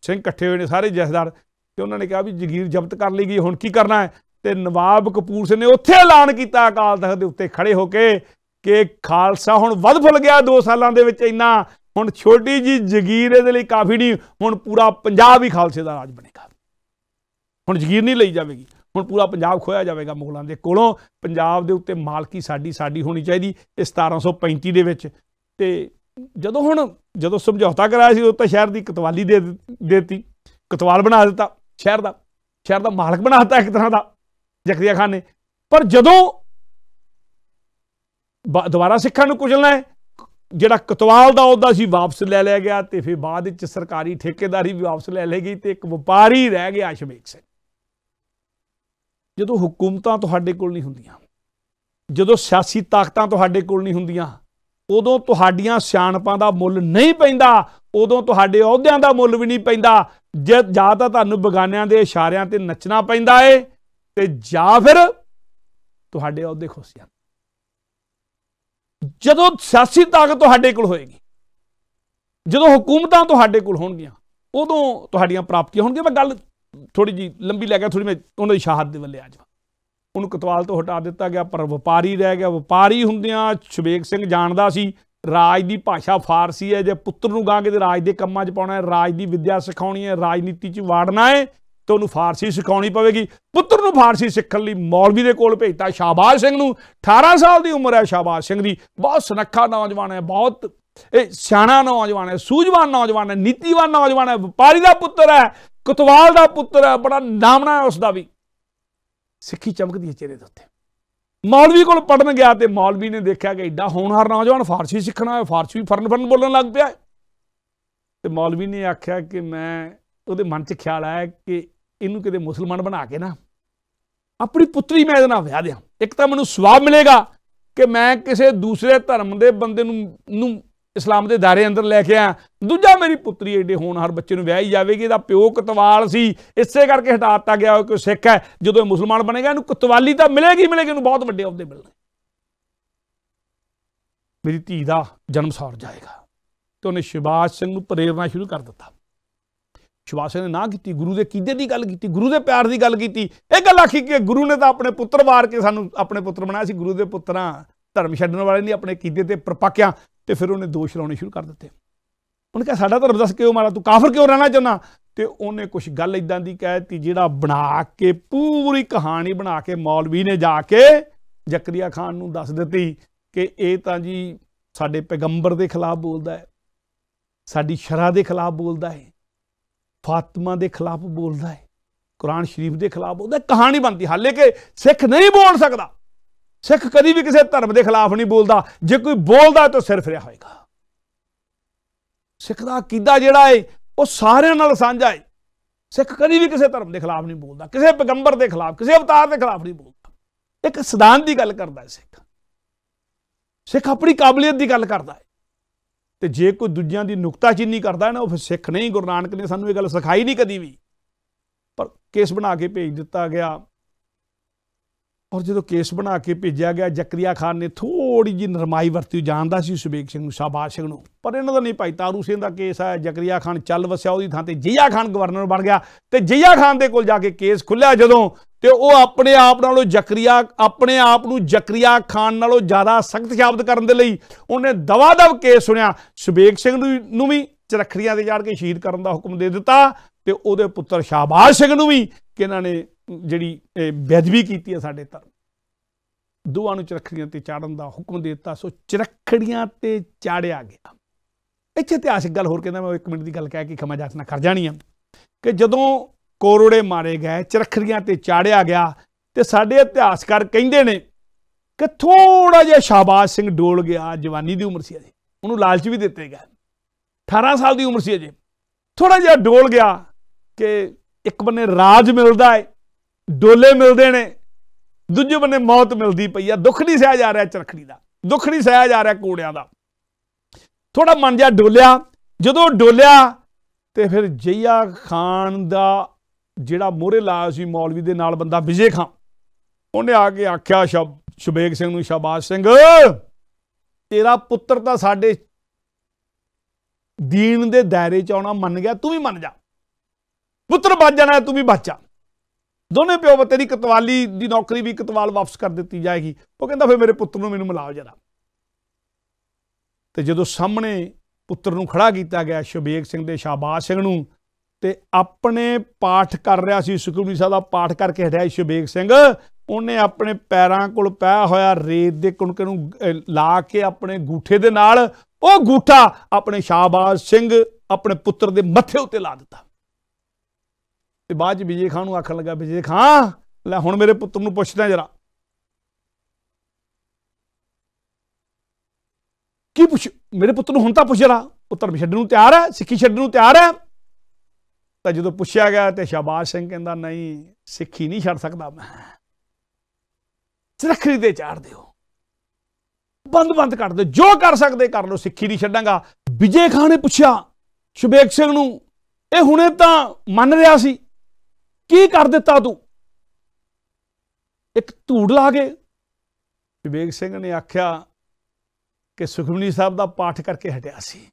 ਸਿੰਘ ਇਕੱਠੇ ਹੋਏ ਨੇ ਸਾਰੇ ਜਥੇਦਾਰ ਤੇ ਉਹਨਾਂ ਨੇ ਕਿਹਾ ਵੀ ਜਗੀਰ ਜ਼ਬਤ ਕਰ ਲਈ ਗਈ ਹੁਣ ਕੀ ਕਰਨਾ ਹੈ ਤੇ ਨਵਾਬ ਕਪੂਰ ਸਿੰਘ ਨੇ ਉੱਥੇ ਐਲਾਨ ਕੀਤਾ ਅਕਾਲ ਤਖਤ ਦੇ ਉੱਤੇ ਖੜੇ ਹੋ ਕੇ ਕਿ ਖਾਲਸਾ ਹੁਣ ਵੱਧ ਫੁੱਲ ਗਿਆ 2 ਸਾਲਾਂ ਦੇ ਵਿੱਚ ਇੰਨਾ ਹੁਣ ਛੋਟੀ ਜੀ ਜ਼ਗੀਰ ਇਹਦੇ ਲਈ ਕਾਫੀ ਨਹੀਂ ਹੁਣ ਪੂਰਾ ਪੰਜਾਬ ਹੀ ਖਾਲਸੇ ਦਾ ਰਾਜ ਬਣੇਗਾ ਹੁਣ ਜ਼ਗੀਰ ਨਹੀਂ ਲਈ ਜਾਵੇਗੀ ਹੁਣ ਪੂਰਾ ਪੰਜਾਬ ਖੋਇਆ ਜਾਵੇਗਾ ਮੁਗਲਾਂ ਦੇ ਕੋਲੋਂ ਪੰਜਾਬ ਦੇ ਉੱਤੇ ਮਾਲਕੀ ਸਾਡੀ ਸਾਡੀ ਹੋਣੀ ਚਾਹੀਦੀ ਇਹ 1735 ਦੇ ਵਿੱਚ ਤੇ ਜਦੋਂ ਹੁਣ ਜਦੋਂ ਸਮਝੌਤਾ ਕਰਾਇਆ ਸੀ ਉਹ ਤਾਂ ਸ਼ਹਿਰ ਦੀ ਕਤਵਾਲੀ ਦੇ ਦਿੱਤੀ ਕਤਵਾਲ ਬਣਾ ਦਿੱਤਾ ਸ਼ਹਿਰ ਦਾ ਸ਼ਹਿਰ ਦਾ ਮਾਲਕ ਬਣਾ ਦਿੱਤਾ ਇੱਕ ਤਰ੍ਹਾਂ ਦਾ ਜ਼ਕਰੀਆ ਖਾਨ ਨੇ ਪਰ ਜਦੋਂ ਦੁਬਾਰਾ ਸਿੱਖਾਂ ਨੂੰ ਕੁਚਲਣਾ ਹੈ ਜਿਹੜਾ ਕਤਵਾਲ ਦਾ ਉਹਦਾ ਸੀ ਵਾਪਸ ਲੈ ਲਿਆ ਗਿਆ ਤੇ ਫਿਰ ਬਾਅਦ ਵਿੱਚ ਸਰਕਾਰੀ ਠੇਕੇਦਾਰੀ ਵੀ ਵਾਪਸ ਲੈ ਲਈ ਗਈ ਤੇ ਇੱਕ ਵਪਾਰੀ ਰਹਿ ਗਿਆ ਸ਼ਮੇਕ ਸਿੰਘ ਜਦੋਂ ਹਕੂਮਤਾਂ ਤੁਹਾਡੇ ਕੋਲ ਨਹੀਂ ਹੁੰਦੀਆਂ ਜਦੋਂ ਸਿਆਸੀ ਤਾਕਤਾਂ ਤੁਹਾਡੇ ਕੋਲ ਨਹੀਂ ਹੁੰਦੀਆਂ ਉਦੋਂ ਤੁਹਾਡੀਆਂ ਸਿਆਣਪਾਂ ਦਾ ਮੁੱਲ ਨਹੀਂ ਪੈਂਦਾ ਉਦੋਂ ਤੁਹਾਡੇ ਅਹੁਦਿਆਂ ਦਾ ਮੁੱਲ ਵੀ ਨਹੀਂ ਪੈਂਦਾ ਜੇ ਜਾਂ ਤਾਂ ਤੁਹਾਨੂੰ ਬਗਾਨਿਆਂ ਦੇ ਇਸ਼ਾਰਿਆਂ ਤੇ ਨੱਚਣਾ ਪੈਂਦਾ ਏ ਤੇ ਜਾਂ ਫਿਰ ਤੁਹਾਡੇ ਅਹੁਦੇ ਖੁੱਸ ਜਾਂਦੇ ਜਦੋਂ ਸਿਆਸੀ ਤਾਕਤ ਤੁਹਾਡੇ ਕੋਲ ਹੋਏਗੀ ਜਦੋਂ ਹਕੂਮਤਾਂ ਤੁਹਾਡੇ ਕੋਲ ਹੋਣਗੀਆਂ ਉਦੋਂ ਤੁਹਾਡੀਆਂ ਪ੍ਰਾਪਤੀਆਂ ਹੋਣਗੀਆਂ ਮੈਂ ਗੱਲ ਥੋੜੀ ਜੀ ਲੰਬੀ ਲੈ ਕੇ ਥੋੜੀ ਮੈਂ ਉਹਨਾਂ ਦੀ ਸ਼ਹਾਦਤ ਦੇ ਵੱਲੇ ਆ ਜਾ ਉਹਨੂੰ ਕਤਵਾਲ ਤੋਂ ਹਟਾ ਦਿੱਤਾ ਗਿਆ ਪਰ ਵਪਾਰੀ ਰਹਿ ਗਿਆ ਵਪਾਰੀ ਹੁੰਦਿਆਂ ਸ਼ਵੇਕ ਸਿੰਘ ਜਾਣਦਾ ਸੀ ਰਾਜ ਦੀ ਭਾਸ਼ਾ ਫਾਰਸੀ ਹੈ ਜੇ ਪੁੱਤਰ ਨੂੰ ਗਾਂ ਕੇ ਰਾਜ ਦੇ ਕੰਮਾਂ 'ਚ ਪਾਉਣਾ ਹੈ ਰਾਜ ਦੀ ਵਿੱਦਿਆ ਸਿਖਾਉਣੀ ਹੈ ਰਾਜਨੀਤੀ 'ਚ ਵਾੜਨਾ ਹੈ ਤੇ ਉਹਨੂੰ ਫਾਰਸੀ ਸਿਖਾਉਣੀ ਪਵੇਗੀ ਪੁੱਤਰ ਨੂੰ ਫਾਰਸੀ ਸਿੱਖਣ ਲਈ ਮੌਲਵੀ ਦੇ ਕੋਲ ਭੇਜਤਾ ਸ਼ਾਬਾਸ਼ ਸਿੰਘ ਨੂੰ 18 ਸਾਲ ਦੀ ਉਮਰ ਹੈ ਸ਼ਾਬਾਸ਼ ਸਿੰਘ ਦੀ ਬਹੁਤ ਸੁਨੱਖਾ ਨੌਜਵਾਨ ਹੈ ਬਹੁਤ ਇਹ ਸਿਆਣਾ ਨੌਜਵਾਨ ਹੈ ਸੂਝਵਾਨ ਨੌਜਵਾਨ ਹੈ ਨੀਤੀਵਾਨ ਨੌਜਵਾਨ ਹੈ ਵਪਾਰੀ ਦਾ ਪੁੱਤਰ ਹੈ ਕੁਤਵਾਲ ਦਾ ਪੁੱਤਰ ਹੈ ਬੜਾ ਨਾਮਣਾ ਹੈ ਉਸ ਦਾ ਵੀ ਸਿੱਖੀ ਚਮਕਦੀ ਹੈ ਚਿਹਰੇ ਦੇ ਉੱਤੇ ਮੌਲਵੀ ਕੋਲ ਪੜਨ ਗਿਆ ਤੇ ਮੌਲਵੀ ਨੇ ਦੇਖਿਆ ਕਿ ਐਡਾ ਹੋਣਹਾਰ ਨੌਜਵਾਨ ਫਾਰਸੀ ਸਿੱਖਣਾ ਹੈ ਫਾਰਸੀ ਫਰਨ ਫਰਨ ਬੋਲਣ ਲੱਗ ਪਿਆ ਤੇ ਮੌਲਵੀ ਨੇ ਆਖਿਆ ਕਿ ਮੈਂ ਉਹਦੇ ਮਨ 'ਚ ਖਿਆਲ ਆਇਆ ਕਿ ਇਹਨੂੰ ਕਿਤੇ ਮੁਸਲਮਾਨ ਬਣਾ ਕੇ ਨਾ ਆਪਣੀ ਪੁੱਤਰੀ ਮੈਂ ਇਹਦੇ ਨਾਲ ਵਿਆਹ ਦਿਆਂ ਇੱਕ ਤਾਂ ਮੈਨੂੰ ਸਵਾਬ ਮਿਲੇਗਾ ਕਿ ਮੈਂ ਕਿਸੇ ਦੂਸਰੇ ਧਰਮ ਦੇ ਬੰਦੇ ਨੂੰ ਨੂੰ ਇਸਲਾਮ ਦੇ ਦਾਇਰੇ ਅੰਦਰ ਲੈ ਕੇ ਆ ਦੂਜਾ ਮੇਰੀ ਪੁੱਤਰੀ ਏਡੇ ਹੋਣ ਹਰ ਬੱਚੇ ਨੂੰ ਵਿਆਹ ਹੀ ਜਾਵੇਗੀ ਇਹਦਾ ਪਿਓ ਕਤਵਾਲ ਸੀ ਇਸੇ ਕਰਕੇ ਹਟਾ ਦਿੱਤਾ ਗਿਆ ਕਿ ਸਿੱਖ ਹੈ ਜਦੋਂ ਇਹ ਮੁਸਲਮਾਨ ਬਣੇਗਾ ਇਹਨੂੰ ਕਤਵਾਲੀ ਤਾਂ ਮਿਲੇਗੀ ਮਿਲੇਗੀ ਇਹਨੂੰ ਬਹੁਤ ਵੱਡੇ ਅਹੁਦੇ ਮਿਲਣਗੇ ਮੇਰੀ ਧੀ ਦਾ ਜਨਮ ਸੌਰ ਜਾਏਗਾ ਤੇ ਉਹਨੇ ਸ਼ਿਬਾਸ਼ ਸਿੰਘ ਨੂੰ ਪ੍ਰੇਰਣਾ ਸ਼ੁਰੂ ਕਰ ਦਿੱਤਾ ਸ਼ਵਾਸੇ ਨੇ ਨਾ ਕੀਤੀ ਗੁਰੂ ਦੇ ਕੀਦੇ ਦੀ ਗੱਲ ਕੀਤੀ ਗੁਰੂ ਦੇ ਪਿਆਰ ਦੀ ਗੱਲ ਕੀਤੀ ਇਹ ਗੱਲ ਆਖੀ ਕਿ ਗੁਰੂ ਨੇ ਤਾਂ ਆਪਣੇ ਪੁੱਤਰ ਵਾਰ ਕੇ ਸਾਨੂੰ ਆਪਣੇ ਪੁੱਤਰ ਬਣਾਇਆ ਸੀ ਗੁਰੂ ਦੇ ਪੁੱਤਰਾਂ ਧਰਮ ਛੱਡਣ ਵਾਲੇ ਨਹੀਂ ਆਪਣੇ ਕੀਦੇ ਤੇ ਪ੍ਰਪੱਕਿਆ ਤੇ ਫਿਰ ਉਹਨੇ ਦੋਸ਼ ਲਾਉਣੇ ਸ਼ੁਰੂ ਕਰ ਦਿੱਤੇ ਉਹਨੇ ਕਿਹਾ ਸਾਡਾ ਧਰਮ ਦੱਸ ਕਿਉਂ ਮਾਰਾ ਤੂੰ ਕਾਫਰ ਕਿਉਂ ਰਹਿਣਾ ਚਾਹੁੰਦਾ ਤੇ ਉਹਨੇ ਕੁਝ ਗੱਲ ਇਦਾਂ ਦੀ ਕਹਿਤੀ ਜਿਹੜਾ ਬਣਾ ਕੇ ਪੂਰੀ ਕਹਾਣੀ ਬਣਾ ਕੇ ਮੌਲਵੀ ਨੇ ਜਾ ਕੇ ਜ਼ਕਰੀਆ ਖਾਨ ਨੂੰ ਦੱਸ ਦਿੱਤੀ ਕਿ ਇਹ ਤਾਂ ਜੀ ਸਾਡੇ ਪੈਗੰਬਰ ਦੇ ਖਿਲਾਫ ਬੋਲਦਾ ਹੈ ਸਾਡੀ ਸ਼ਰਾ ਦੇ ਖਿਲਾਫ ਬੋਲਦਾ ਹੈ ਫਾਤਿਮਾ ਦੇ ਖਿਲਾਫ ਬੋਲਦਾ ਹੈ ਕੁਰਾਨ ਸ਼ਰੀਫ ਦੇ ਖਿਲਾਫ ਉਹਦਾ ਕਹਾਣੀ ਬਣਦੀ ਹਾਲੇ ਕਿ ਸਿੱਖ ਨਹੀਂ ਬੋਲ ਸਕਦਾ ਸਿੱਖ ਕਦੀ ਵੀ ਕਿਸੇ ਧਰਮ ਦੇ ਖਿਲਾਫ ਨਹੀਂ ਬੋਲਦਾ ਜੇ ਕੋਈ ਬੋਲਦਾ ਤਾਂ ਸਿਰਫ ਰਿਹਾ ਹੋਏਗਾ ਸਿੱਖ ਦਾ ਕੀਦਾ ਜਿਹੜਾ ਹੈ ਉਹ ਸਾਰਿਆਂ ਨਾਲ ਸਾਂਝਾ ਹੈ ਸਿੱਖ ਕਦੀ ਵੀ ਕਿਸੇ ਧਰਮ ਦੇ ਖਿਲਾਫ ਨਹੀਂ ਬੋਲਦਾ ਕਿਸੇ ਪੈਗੰਬਰ ਦੇ ਖਿਲਾਫ ਕਿਸੇ ਅਵਤਾਰ ਦੇ ਖਿਲਾਫ ਨਹੀਂ ਬੋਲਦਾ ਇੱਕ ਸਿਧਾਂਤ ਦੀ ਗੱਲ ਕਰਦਾ ਹੈ ਸਿੱਖ ਸਿੱਖ ਆਪਣੀ ਕਾਬਲੀਅਤ ਦੀ ਗੱਲ ਕਰਦਾ ਹੈ ਤੇ ਜੇ ਕੋਈ ਦੂਜਿਆਂ ਦੀ ਚੀਨੀ ਕਰਦਾ ਨਾ ਉਹ ਫਿਰ ਸਿੱਖ ਨਹੀਂ ਗੁਰੂ ਨਾਨਕ ਨੇ ਸਾਨੂੰ ਇਹ ਗੱਲ ਸਿਖਾਈ ਨਹੀਂ ਕਦੀ ਵੀ ਪਰ ਕੇਸ ਬਣਾ ਕੇ ਭੇਜ ਦਿੱਤਾ ਗਿਆ ਔਰ ਜਦੋਂ ਕੇਸ ਬਣਾ ਕੇ ਭੇਜਿਆ ਗਿਆ ਜਕਰੀਆ ਖਾਨ ਨੇ ਥੋੜੀ ਜੀ ਨਰਮਾਈ ਵਰਤੀ ਜਾਣਦਾ ਸੀ ਸੁਬੇਕ ਸਿੰਘ ਨੂੰ ਸ਼ਾਬਾਸ਼ ਸਿੰਘ ਨੂੰ ਪਰ ਇਹਨਾਂ ਦਾ ਨਹੀਂ ਭਾਈ ਤਾਰੂ ਸਿੰਘ ਦਾ ਕੇਸ ਆਇਆ ਜਕਰੀਆ ਖਾਨ ਚੱਲ ਵਸਿਆ ਉਹਦੀ ਥਾਂ ਤੇ ਜਿਆ ਖਾਨ ਗਵਰਨਰ ਬਣ ਗਿਆ ਤੇ ਜਿਆ ਖਾਨ ਦੇ ਕੋਲ ਜਾ ਕੇ ਕੇਸ ਖੁੱਲਿਆ ਜਦੋਂ ਤੇ ਉਹ ਆਪਣੇ ਆਪ ਨਾਲੋਂ ਜ਼ਕਰੀਆ ਆਪਣੇ ਆਪ ਨੂੰ ਜ਼ਕਰੀਆ ਖਾਨ ਨਾਲੋਂ ਜ਼ਿਆਦਾ ਸਖਤ ਸ਼ਬਦ ਕਰਨ ਦੇ ਲਈ ਉਹਨੇ ਦਵਾਦਵ ਕੇਸ ਸੁਣਿਆ ਸੁਬੇਕ ਸਿੰਘ ਨੂੰ ਵੀ ਚਰਖੜੀਆਂ ਦੇ ਜਾੜ ਕੇ ਸ਼ਹੀਦ ਕਰਨ ਦਾ ਹੁਕਮ ਦੇ ਦਿੱਤਾ ਤੇ ਉਹਦੇ ਪੁੱਤਰ ਸ਼ਾਬਾਸ਼ ਸਿੰਘ ਨੂੰ ਵੀ ਕਿ ਇਹਨਾਂ ਨੇ ਜਿਹੜੀ ਬੇਅਦਬੀ ਕੀਤੀ ਹੈ ਸਾਡੇ ਧਰਮ ਦੋਵਾਂ ਨੂੰ ਚਰਖੜੀਆਂ ਤੇ ਚਾੜਨ ਦਾ ਹੁਕਮ ਦੇ ਦਿੱਤਾ ਸੋ ਚਰਖੜੀਆਂ ਤੇ ਚਾੜਿਆ ਗਿਆ ਇੱਥੇ ਇਤਿਹਾਸਿਕ ਗੱਲ ਹੋਰ ਕਹਿੰਦਾ ਮੈਂ 1 ਮਿੰਟ ਦੀ ਗੱਲ ਕਹਿ ਕੇ ਖਮਾ ਜਾਸਨਾ ਕਰ ਜਾਣੀ ਆ ਕਿ ਜਦੋਂ ਕੋਰੋੜੇ ਮਾਰੇ ਗਏ ਚਰਖੜੀਆਂ ਤੇ ਚਾੜਿਆ ਗਿਆ ਤੇ ਸਾਡੇ ਇਤਿਹਾਸਕਾਰ ਕਹਿੰਦੇ ਨੇ ਕਿ ਥੋੜਾ ਜਿਹਾ ਸ਼ਾਬਾਸ਼ ਸਿੰਘ ਡੋਲ ਗਿਆ ਜਵਾਨੀ ਦੀ ਉਮਰ ਸੀ ਅਜੇ ਉਹਨੂੰ ਲਾਲਚ ਵੀ ਦਿੱਤੇ ਗਏ 18 ਸਾਲ ਦੀ ਉਮਰ ਸੀ ਅਜੇ ਥੋੜਾ ਜਿਹਾ ਡੋਲ ਗਿਆ ਕਿ ਇੱਕ ਬੰਨੇ ਰਾਜ ਮਿਲਦਾ ਏ ਡੋਲੇ ਮਿਲਦੇ ਨੇ ਦੂਜੇ ਬੰਨੇ ਮੌਤ ਮਿਲਦੀ ਪਈ ਆ ਦੁੱਖ ਨਹੀਂ ਸਹਿ ਜਾ ਰਿਹਾ ਚਰਖੜੀ ਦਾ ਦੁੱਖ ਨਹੀਂ ਸਹਿ ਜਾ ਰਿਹਾ ਕੋੜਿਆਂ ਦਾ ਥੋੜਾ ਮਨ ਜਾ ਡੋਲਿਆ ਜਦੋਂ ਡੋਲਿਆ ਤੇ ਫਿਰ ਜਈਆ ਖਾਨ ਦਾ ਜਿਹੜਾ ਮੋਰੇ ਲਾਇਆ ਸੀ ਮੌਲਵੀ ਦੇ ਨਾਲ ਬੰਦਾ ਵਿਜੇ ਖਾਂ ਉਹਨੇ ਆ ਕੇ ਆਖਿਆ ਸ਼ਬ ਸ਼ਬੇਗ ਸਿੰਘ ਨੂੰ ਸ਼ਾਬਾਸ਼ ਸਿੰਘ ਤੇਰਾ ਪੁੱਤਰ ਤਾਂ ਸਾਡੇ ਦੀਨ ਦੇ ਦਾਇਰੇ ਚ ਆਉਣਾ ਮੰਨ ਗਿਆ ਤੂੰ ਵੀ ਮੰਨ ਜਾ ਪੁੱਤਰ ਬਚ ਜਾਣਾ ਤੂੰ ਵੀ ਬਚਾ ਦੋਨੇ ਪਿਓ ਬਤੇ ਦੀ ਕਤਵਾਲੀ ਦੀ ਨੌਕਰੀ ਵੀ ਕਤਵਾਲ ਵਾਪਸ ਕਰ ਦਿੱਤੀ ਜਾਏਗੀ ਉਹ ਕਹਿੰਦਾ ਫੇ ਮੇਰੇ ਪੁੱਤਰ ਨੂੰ ਮੈਨੂੰ ਮਿਲਾਓ ਜਰਾ ਤੇ ਜਦੋਂ ਸਾਹਮਣੇ ਪੁੱਤਰ ਨੂੰ ਖੜਾ ਕੀਤਾ ਗਿਆ ਸ਼ਬੇਗ ਸਿੰਘ ਦੇ ਸ਼ਾਬਾਸ਼ ਸਿੰਘ ਨੂੰ ਤੇ ਆਪਣੇ ਪਾਠ ਕਰ ਰਿਹਾ ਸੀ ਸੁਖਮਨੀ ਸਾਹਿਬ ਦਾ ਪਾਠ ਕਰਕੇ ਹਟਿਆ ਸ਼ਬੇਗ ਸਿੰਘ ਉਹਨੇ ਆਪਣੇ ਪੈਰਾਂ ਕੋਲ ਪਿਆ ਹੋਇਆ ਰੇਤ ਦੇ ਕੁਣਕੇ ਨੂੰ ਲਾ ਕੇ ਆਪਣੇ ਗੂਠੇ ਦੇ ਨਾਲ ਉਹ ਗੂਠਾ ਆਪਣੇ ਸ਼ਾਬਾਸ਼ ਸਿੰਘ ਆਪਣੇ ਪੁੱਤਰ ਦੇ ਮੱਥੇ ਉੱਤੇ ਲਾ ਦਿੱਤਾ ਤੇ ਬਾਅਦ ਚ ਵਿਜੇ ਖਾਨ ਨੂੰ ਆਖਣ ਲੱਗਾ ਵਿਜੇ ਖਾਨ ਲੈ ਹੁਣ ਮੇਰੇ ਪੁੱਤਰ ਨੂੰ ਪੁੱਛਦਾ ਜਰਾ ਕੀ ਪੁੱਛ ਮੇਰੇ ਪੁੱਤਰ ਨੂੰ ਹੁਣ ਤਾਂ ਪੁੱਛ ਜਰਾ ਉਹ ਧਰਮ ਛੱਡਣ ਨੂੰ ਤਿਆਰ ਹੈ ਸਿੱਖੀ ਛੱਡਣ ਨੂੰ ਤਿਆਰ ਹੈ ਤਾਂ ਜਦੋਂ ਪੁੱਛਿਆ ਗਿਆ ਤੇ ਸ਼ਾਬਾਸ਼ ਸਿੰਘ ਕਹਿੰਦਾ ਨਹੀਂ ਸਿੱਖੀ ਨਹੀਂ ਛੱਡ ਸਕਦਾ ਮੈਂ ਚਰਖਰੀ ਦੇ ਚਾੜ ਦਿਓ ਬੰਦ ਬੰਦ ਕਰ ਦਿਓ ਜੋ ਕਰ ਸਕਦੇ ਕਰ ਲਓ ਸਿੱਖੀ ਨਹੀਂ ਛੱਡਾਂਗਾ ਵਿਜੇ ਖਾਨ ਨੇ ਪੁੱਛਿਆ ਸ਼ੁਭੇਕ ਸਿੰਘ ਨੂੰ ਇਹ ਹੁਣੇ ਤਾਂ ਮੰਨ ਰਿਹਾ ਸੀ ਕੀ ਕਰ ਦਿੱਤਾ ਤੂੰ ਇੱਕ ਧੂੜ ਲਾ ਕੇ ਸ਼ਬੇਕ ਸਿੰਘ ਨੇ ਆਖਿਆ ਕਿ ਸੁਖਮਨੀ ਸਾਹਿਬ ਦਾ ਪਾਠ ਕਰਕੇ ਹਟਿਆ ਸੀ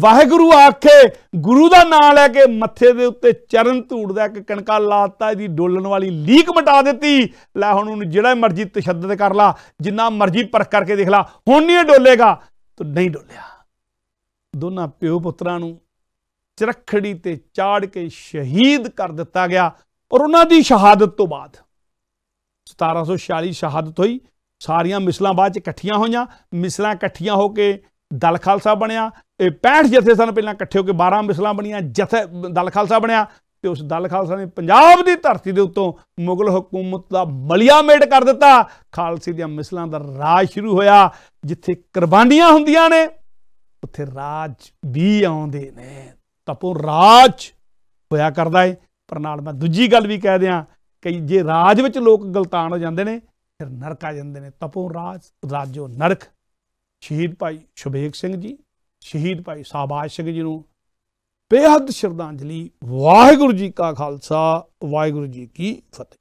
ਵਾਹਿਗੁਰੂ ਆਖੇ ਗੁਰੂ ਦਾ ਨਾਮ ਲੈ ਕੇ ਮੱਥੇ ਦੇ ਉੱਤੇ ਚਰਨ ਧੂੜਦਾ ਇੱਕ ਕਣਕਾ ਲਾਤਾ ਇਹਦੀ ਡੋਲਣ ਵਾਲੀ ਲੀਕ ਮਟਾ ਦਿੱਤੀ ਲੈ ਹੁਣ ਉਹਨੂੰ ਜਿਹੜਾ ਮਰਜ਼ੀ ਤਸ਼ੱਦਦ ਕਰ ਲਾ ਜਿੰਨਾ ਮਰਜ਼ੀ ਪਰਖ ਕਰਕੇ ਦੇਖ ਲਾ ਹੁਣ ਨਹੀਂ ਡੋਲੇਗਾ ਤੂੰ ਨਹੀਂ ਡੋਲਿਆ ਦੋਨਾਂ ਪਿਓ ਪੁੱਤਰਾਂ ਨੂੰ ਚਰਖੜੀ ਤੇ ਚਾੜ ਕੇ ਸ਼ਹੀਦ ਕਰ ਦਿੱਤਾ ਗਿਆ ਔਰ ਉਹਨਾਂ ਦੀ ਸ਼ਹਾਦਤ ਤੋਂ ਬਾਅਦ 1746 ਸ਼ਹਾਦਤ ਹੋਈ ਸਾਰੀਆਂ ਮਿਸਲਾਂ ਬਾਅਦ ਚ ਇਕੱਠੀਆਂ ਹੋਈਆਂ ਮਿਸਲਾਂ ਇਕੱਠੀਆਂ ਹੋ ਕੇ ਦਲ ਖਾਲਸਾ ਬਣਿਆ ਇਹ 65 ਜਥੇ ਸਨ ਪਹਿਲਾਂ ਇਕੱਠੇ ਹੋ ਕੇ 12 ਮਿਸਲਾਂ ਬਣੀਆਂ ਜਥੇ ਦਲ ਖਾਲਸਾ ਬਣਿਆ ਤੇ ਉਸ ਦਲ ਖਾਲਸਾ ਨੇ ਪੰਜਾਬ ਦੀ ਧਰਤੀ ਦੇ ਉੱਤੋਂ ਮੁਗਲ ਹਕੂਮਤ ਦਾ ਮਲਿਆ ਮੇਟ ਕਰ ਦਿੱਤਾ ਖਾਲਸੇ ਦੀਆਂ ਮਿਸਲਾਂ ਦਾ ਰਾਜ ਸ਼ੁਰੂ ਹੋਇਆ ਜਿੱਥੇ ਕੁਰਬਾਨੀਆਂ ਹੁੰਦੀਆਂ ਨੇ ਉੱਥੇ ਰਾਜ ਵੀ ਆਉਂਦੇ ਨੇ ਤਪੋ ਰਾਜ ਹੋਇਆ ਕਰਦਾ ਏ ਪਰ ਨਾਲ ਮੈਂ ਦੂਜੀ ਗੱਲ ਵੀ ਕਹਿ ਦਿਆਂ ਕਿ ਜੇ ਰਾਜ ਵਿੱਚ ਲੋਕ ਗਲਤਾਨ ਹੋ ਜਾਂਦੇ ਨੇ ਫਿਰ ਨਰਕ ਆ ਜਾਂਦੇ ਨੇ ਤਪੋ ਰਾਜ ਰਾਜੋ ਨਰਕ ਸ਼ਹੀਦ ਭਾਈ ਸ਼ੁਭੇਕ ਸਿੰਘ ਜੀ ਸ਼ਹੀਦ ਭਾਈ ਸਾਬਾਸ਼ ਸਿੰਘ ਜੀ ਨੂੰ ਬੇਹੱਦ ਸ਼ਰਧਾਂਜਲੀ ਵਾਹਿਗੁਰੂ ਜੀ ਕਾ ਖਾਲਸਾ ਵਾਹਿਗੁਰੂ ਜੀ ਕੀ ਫਤਿਹ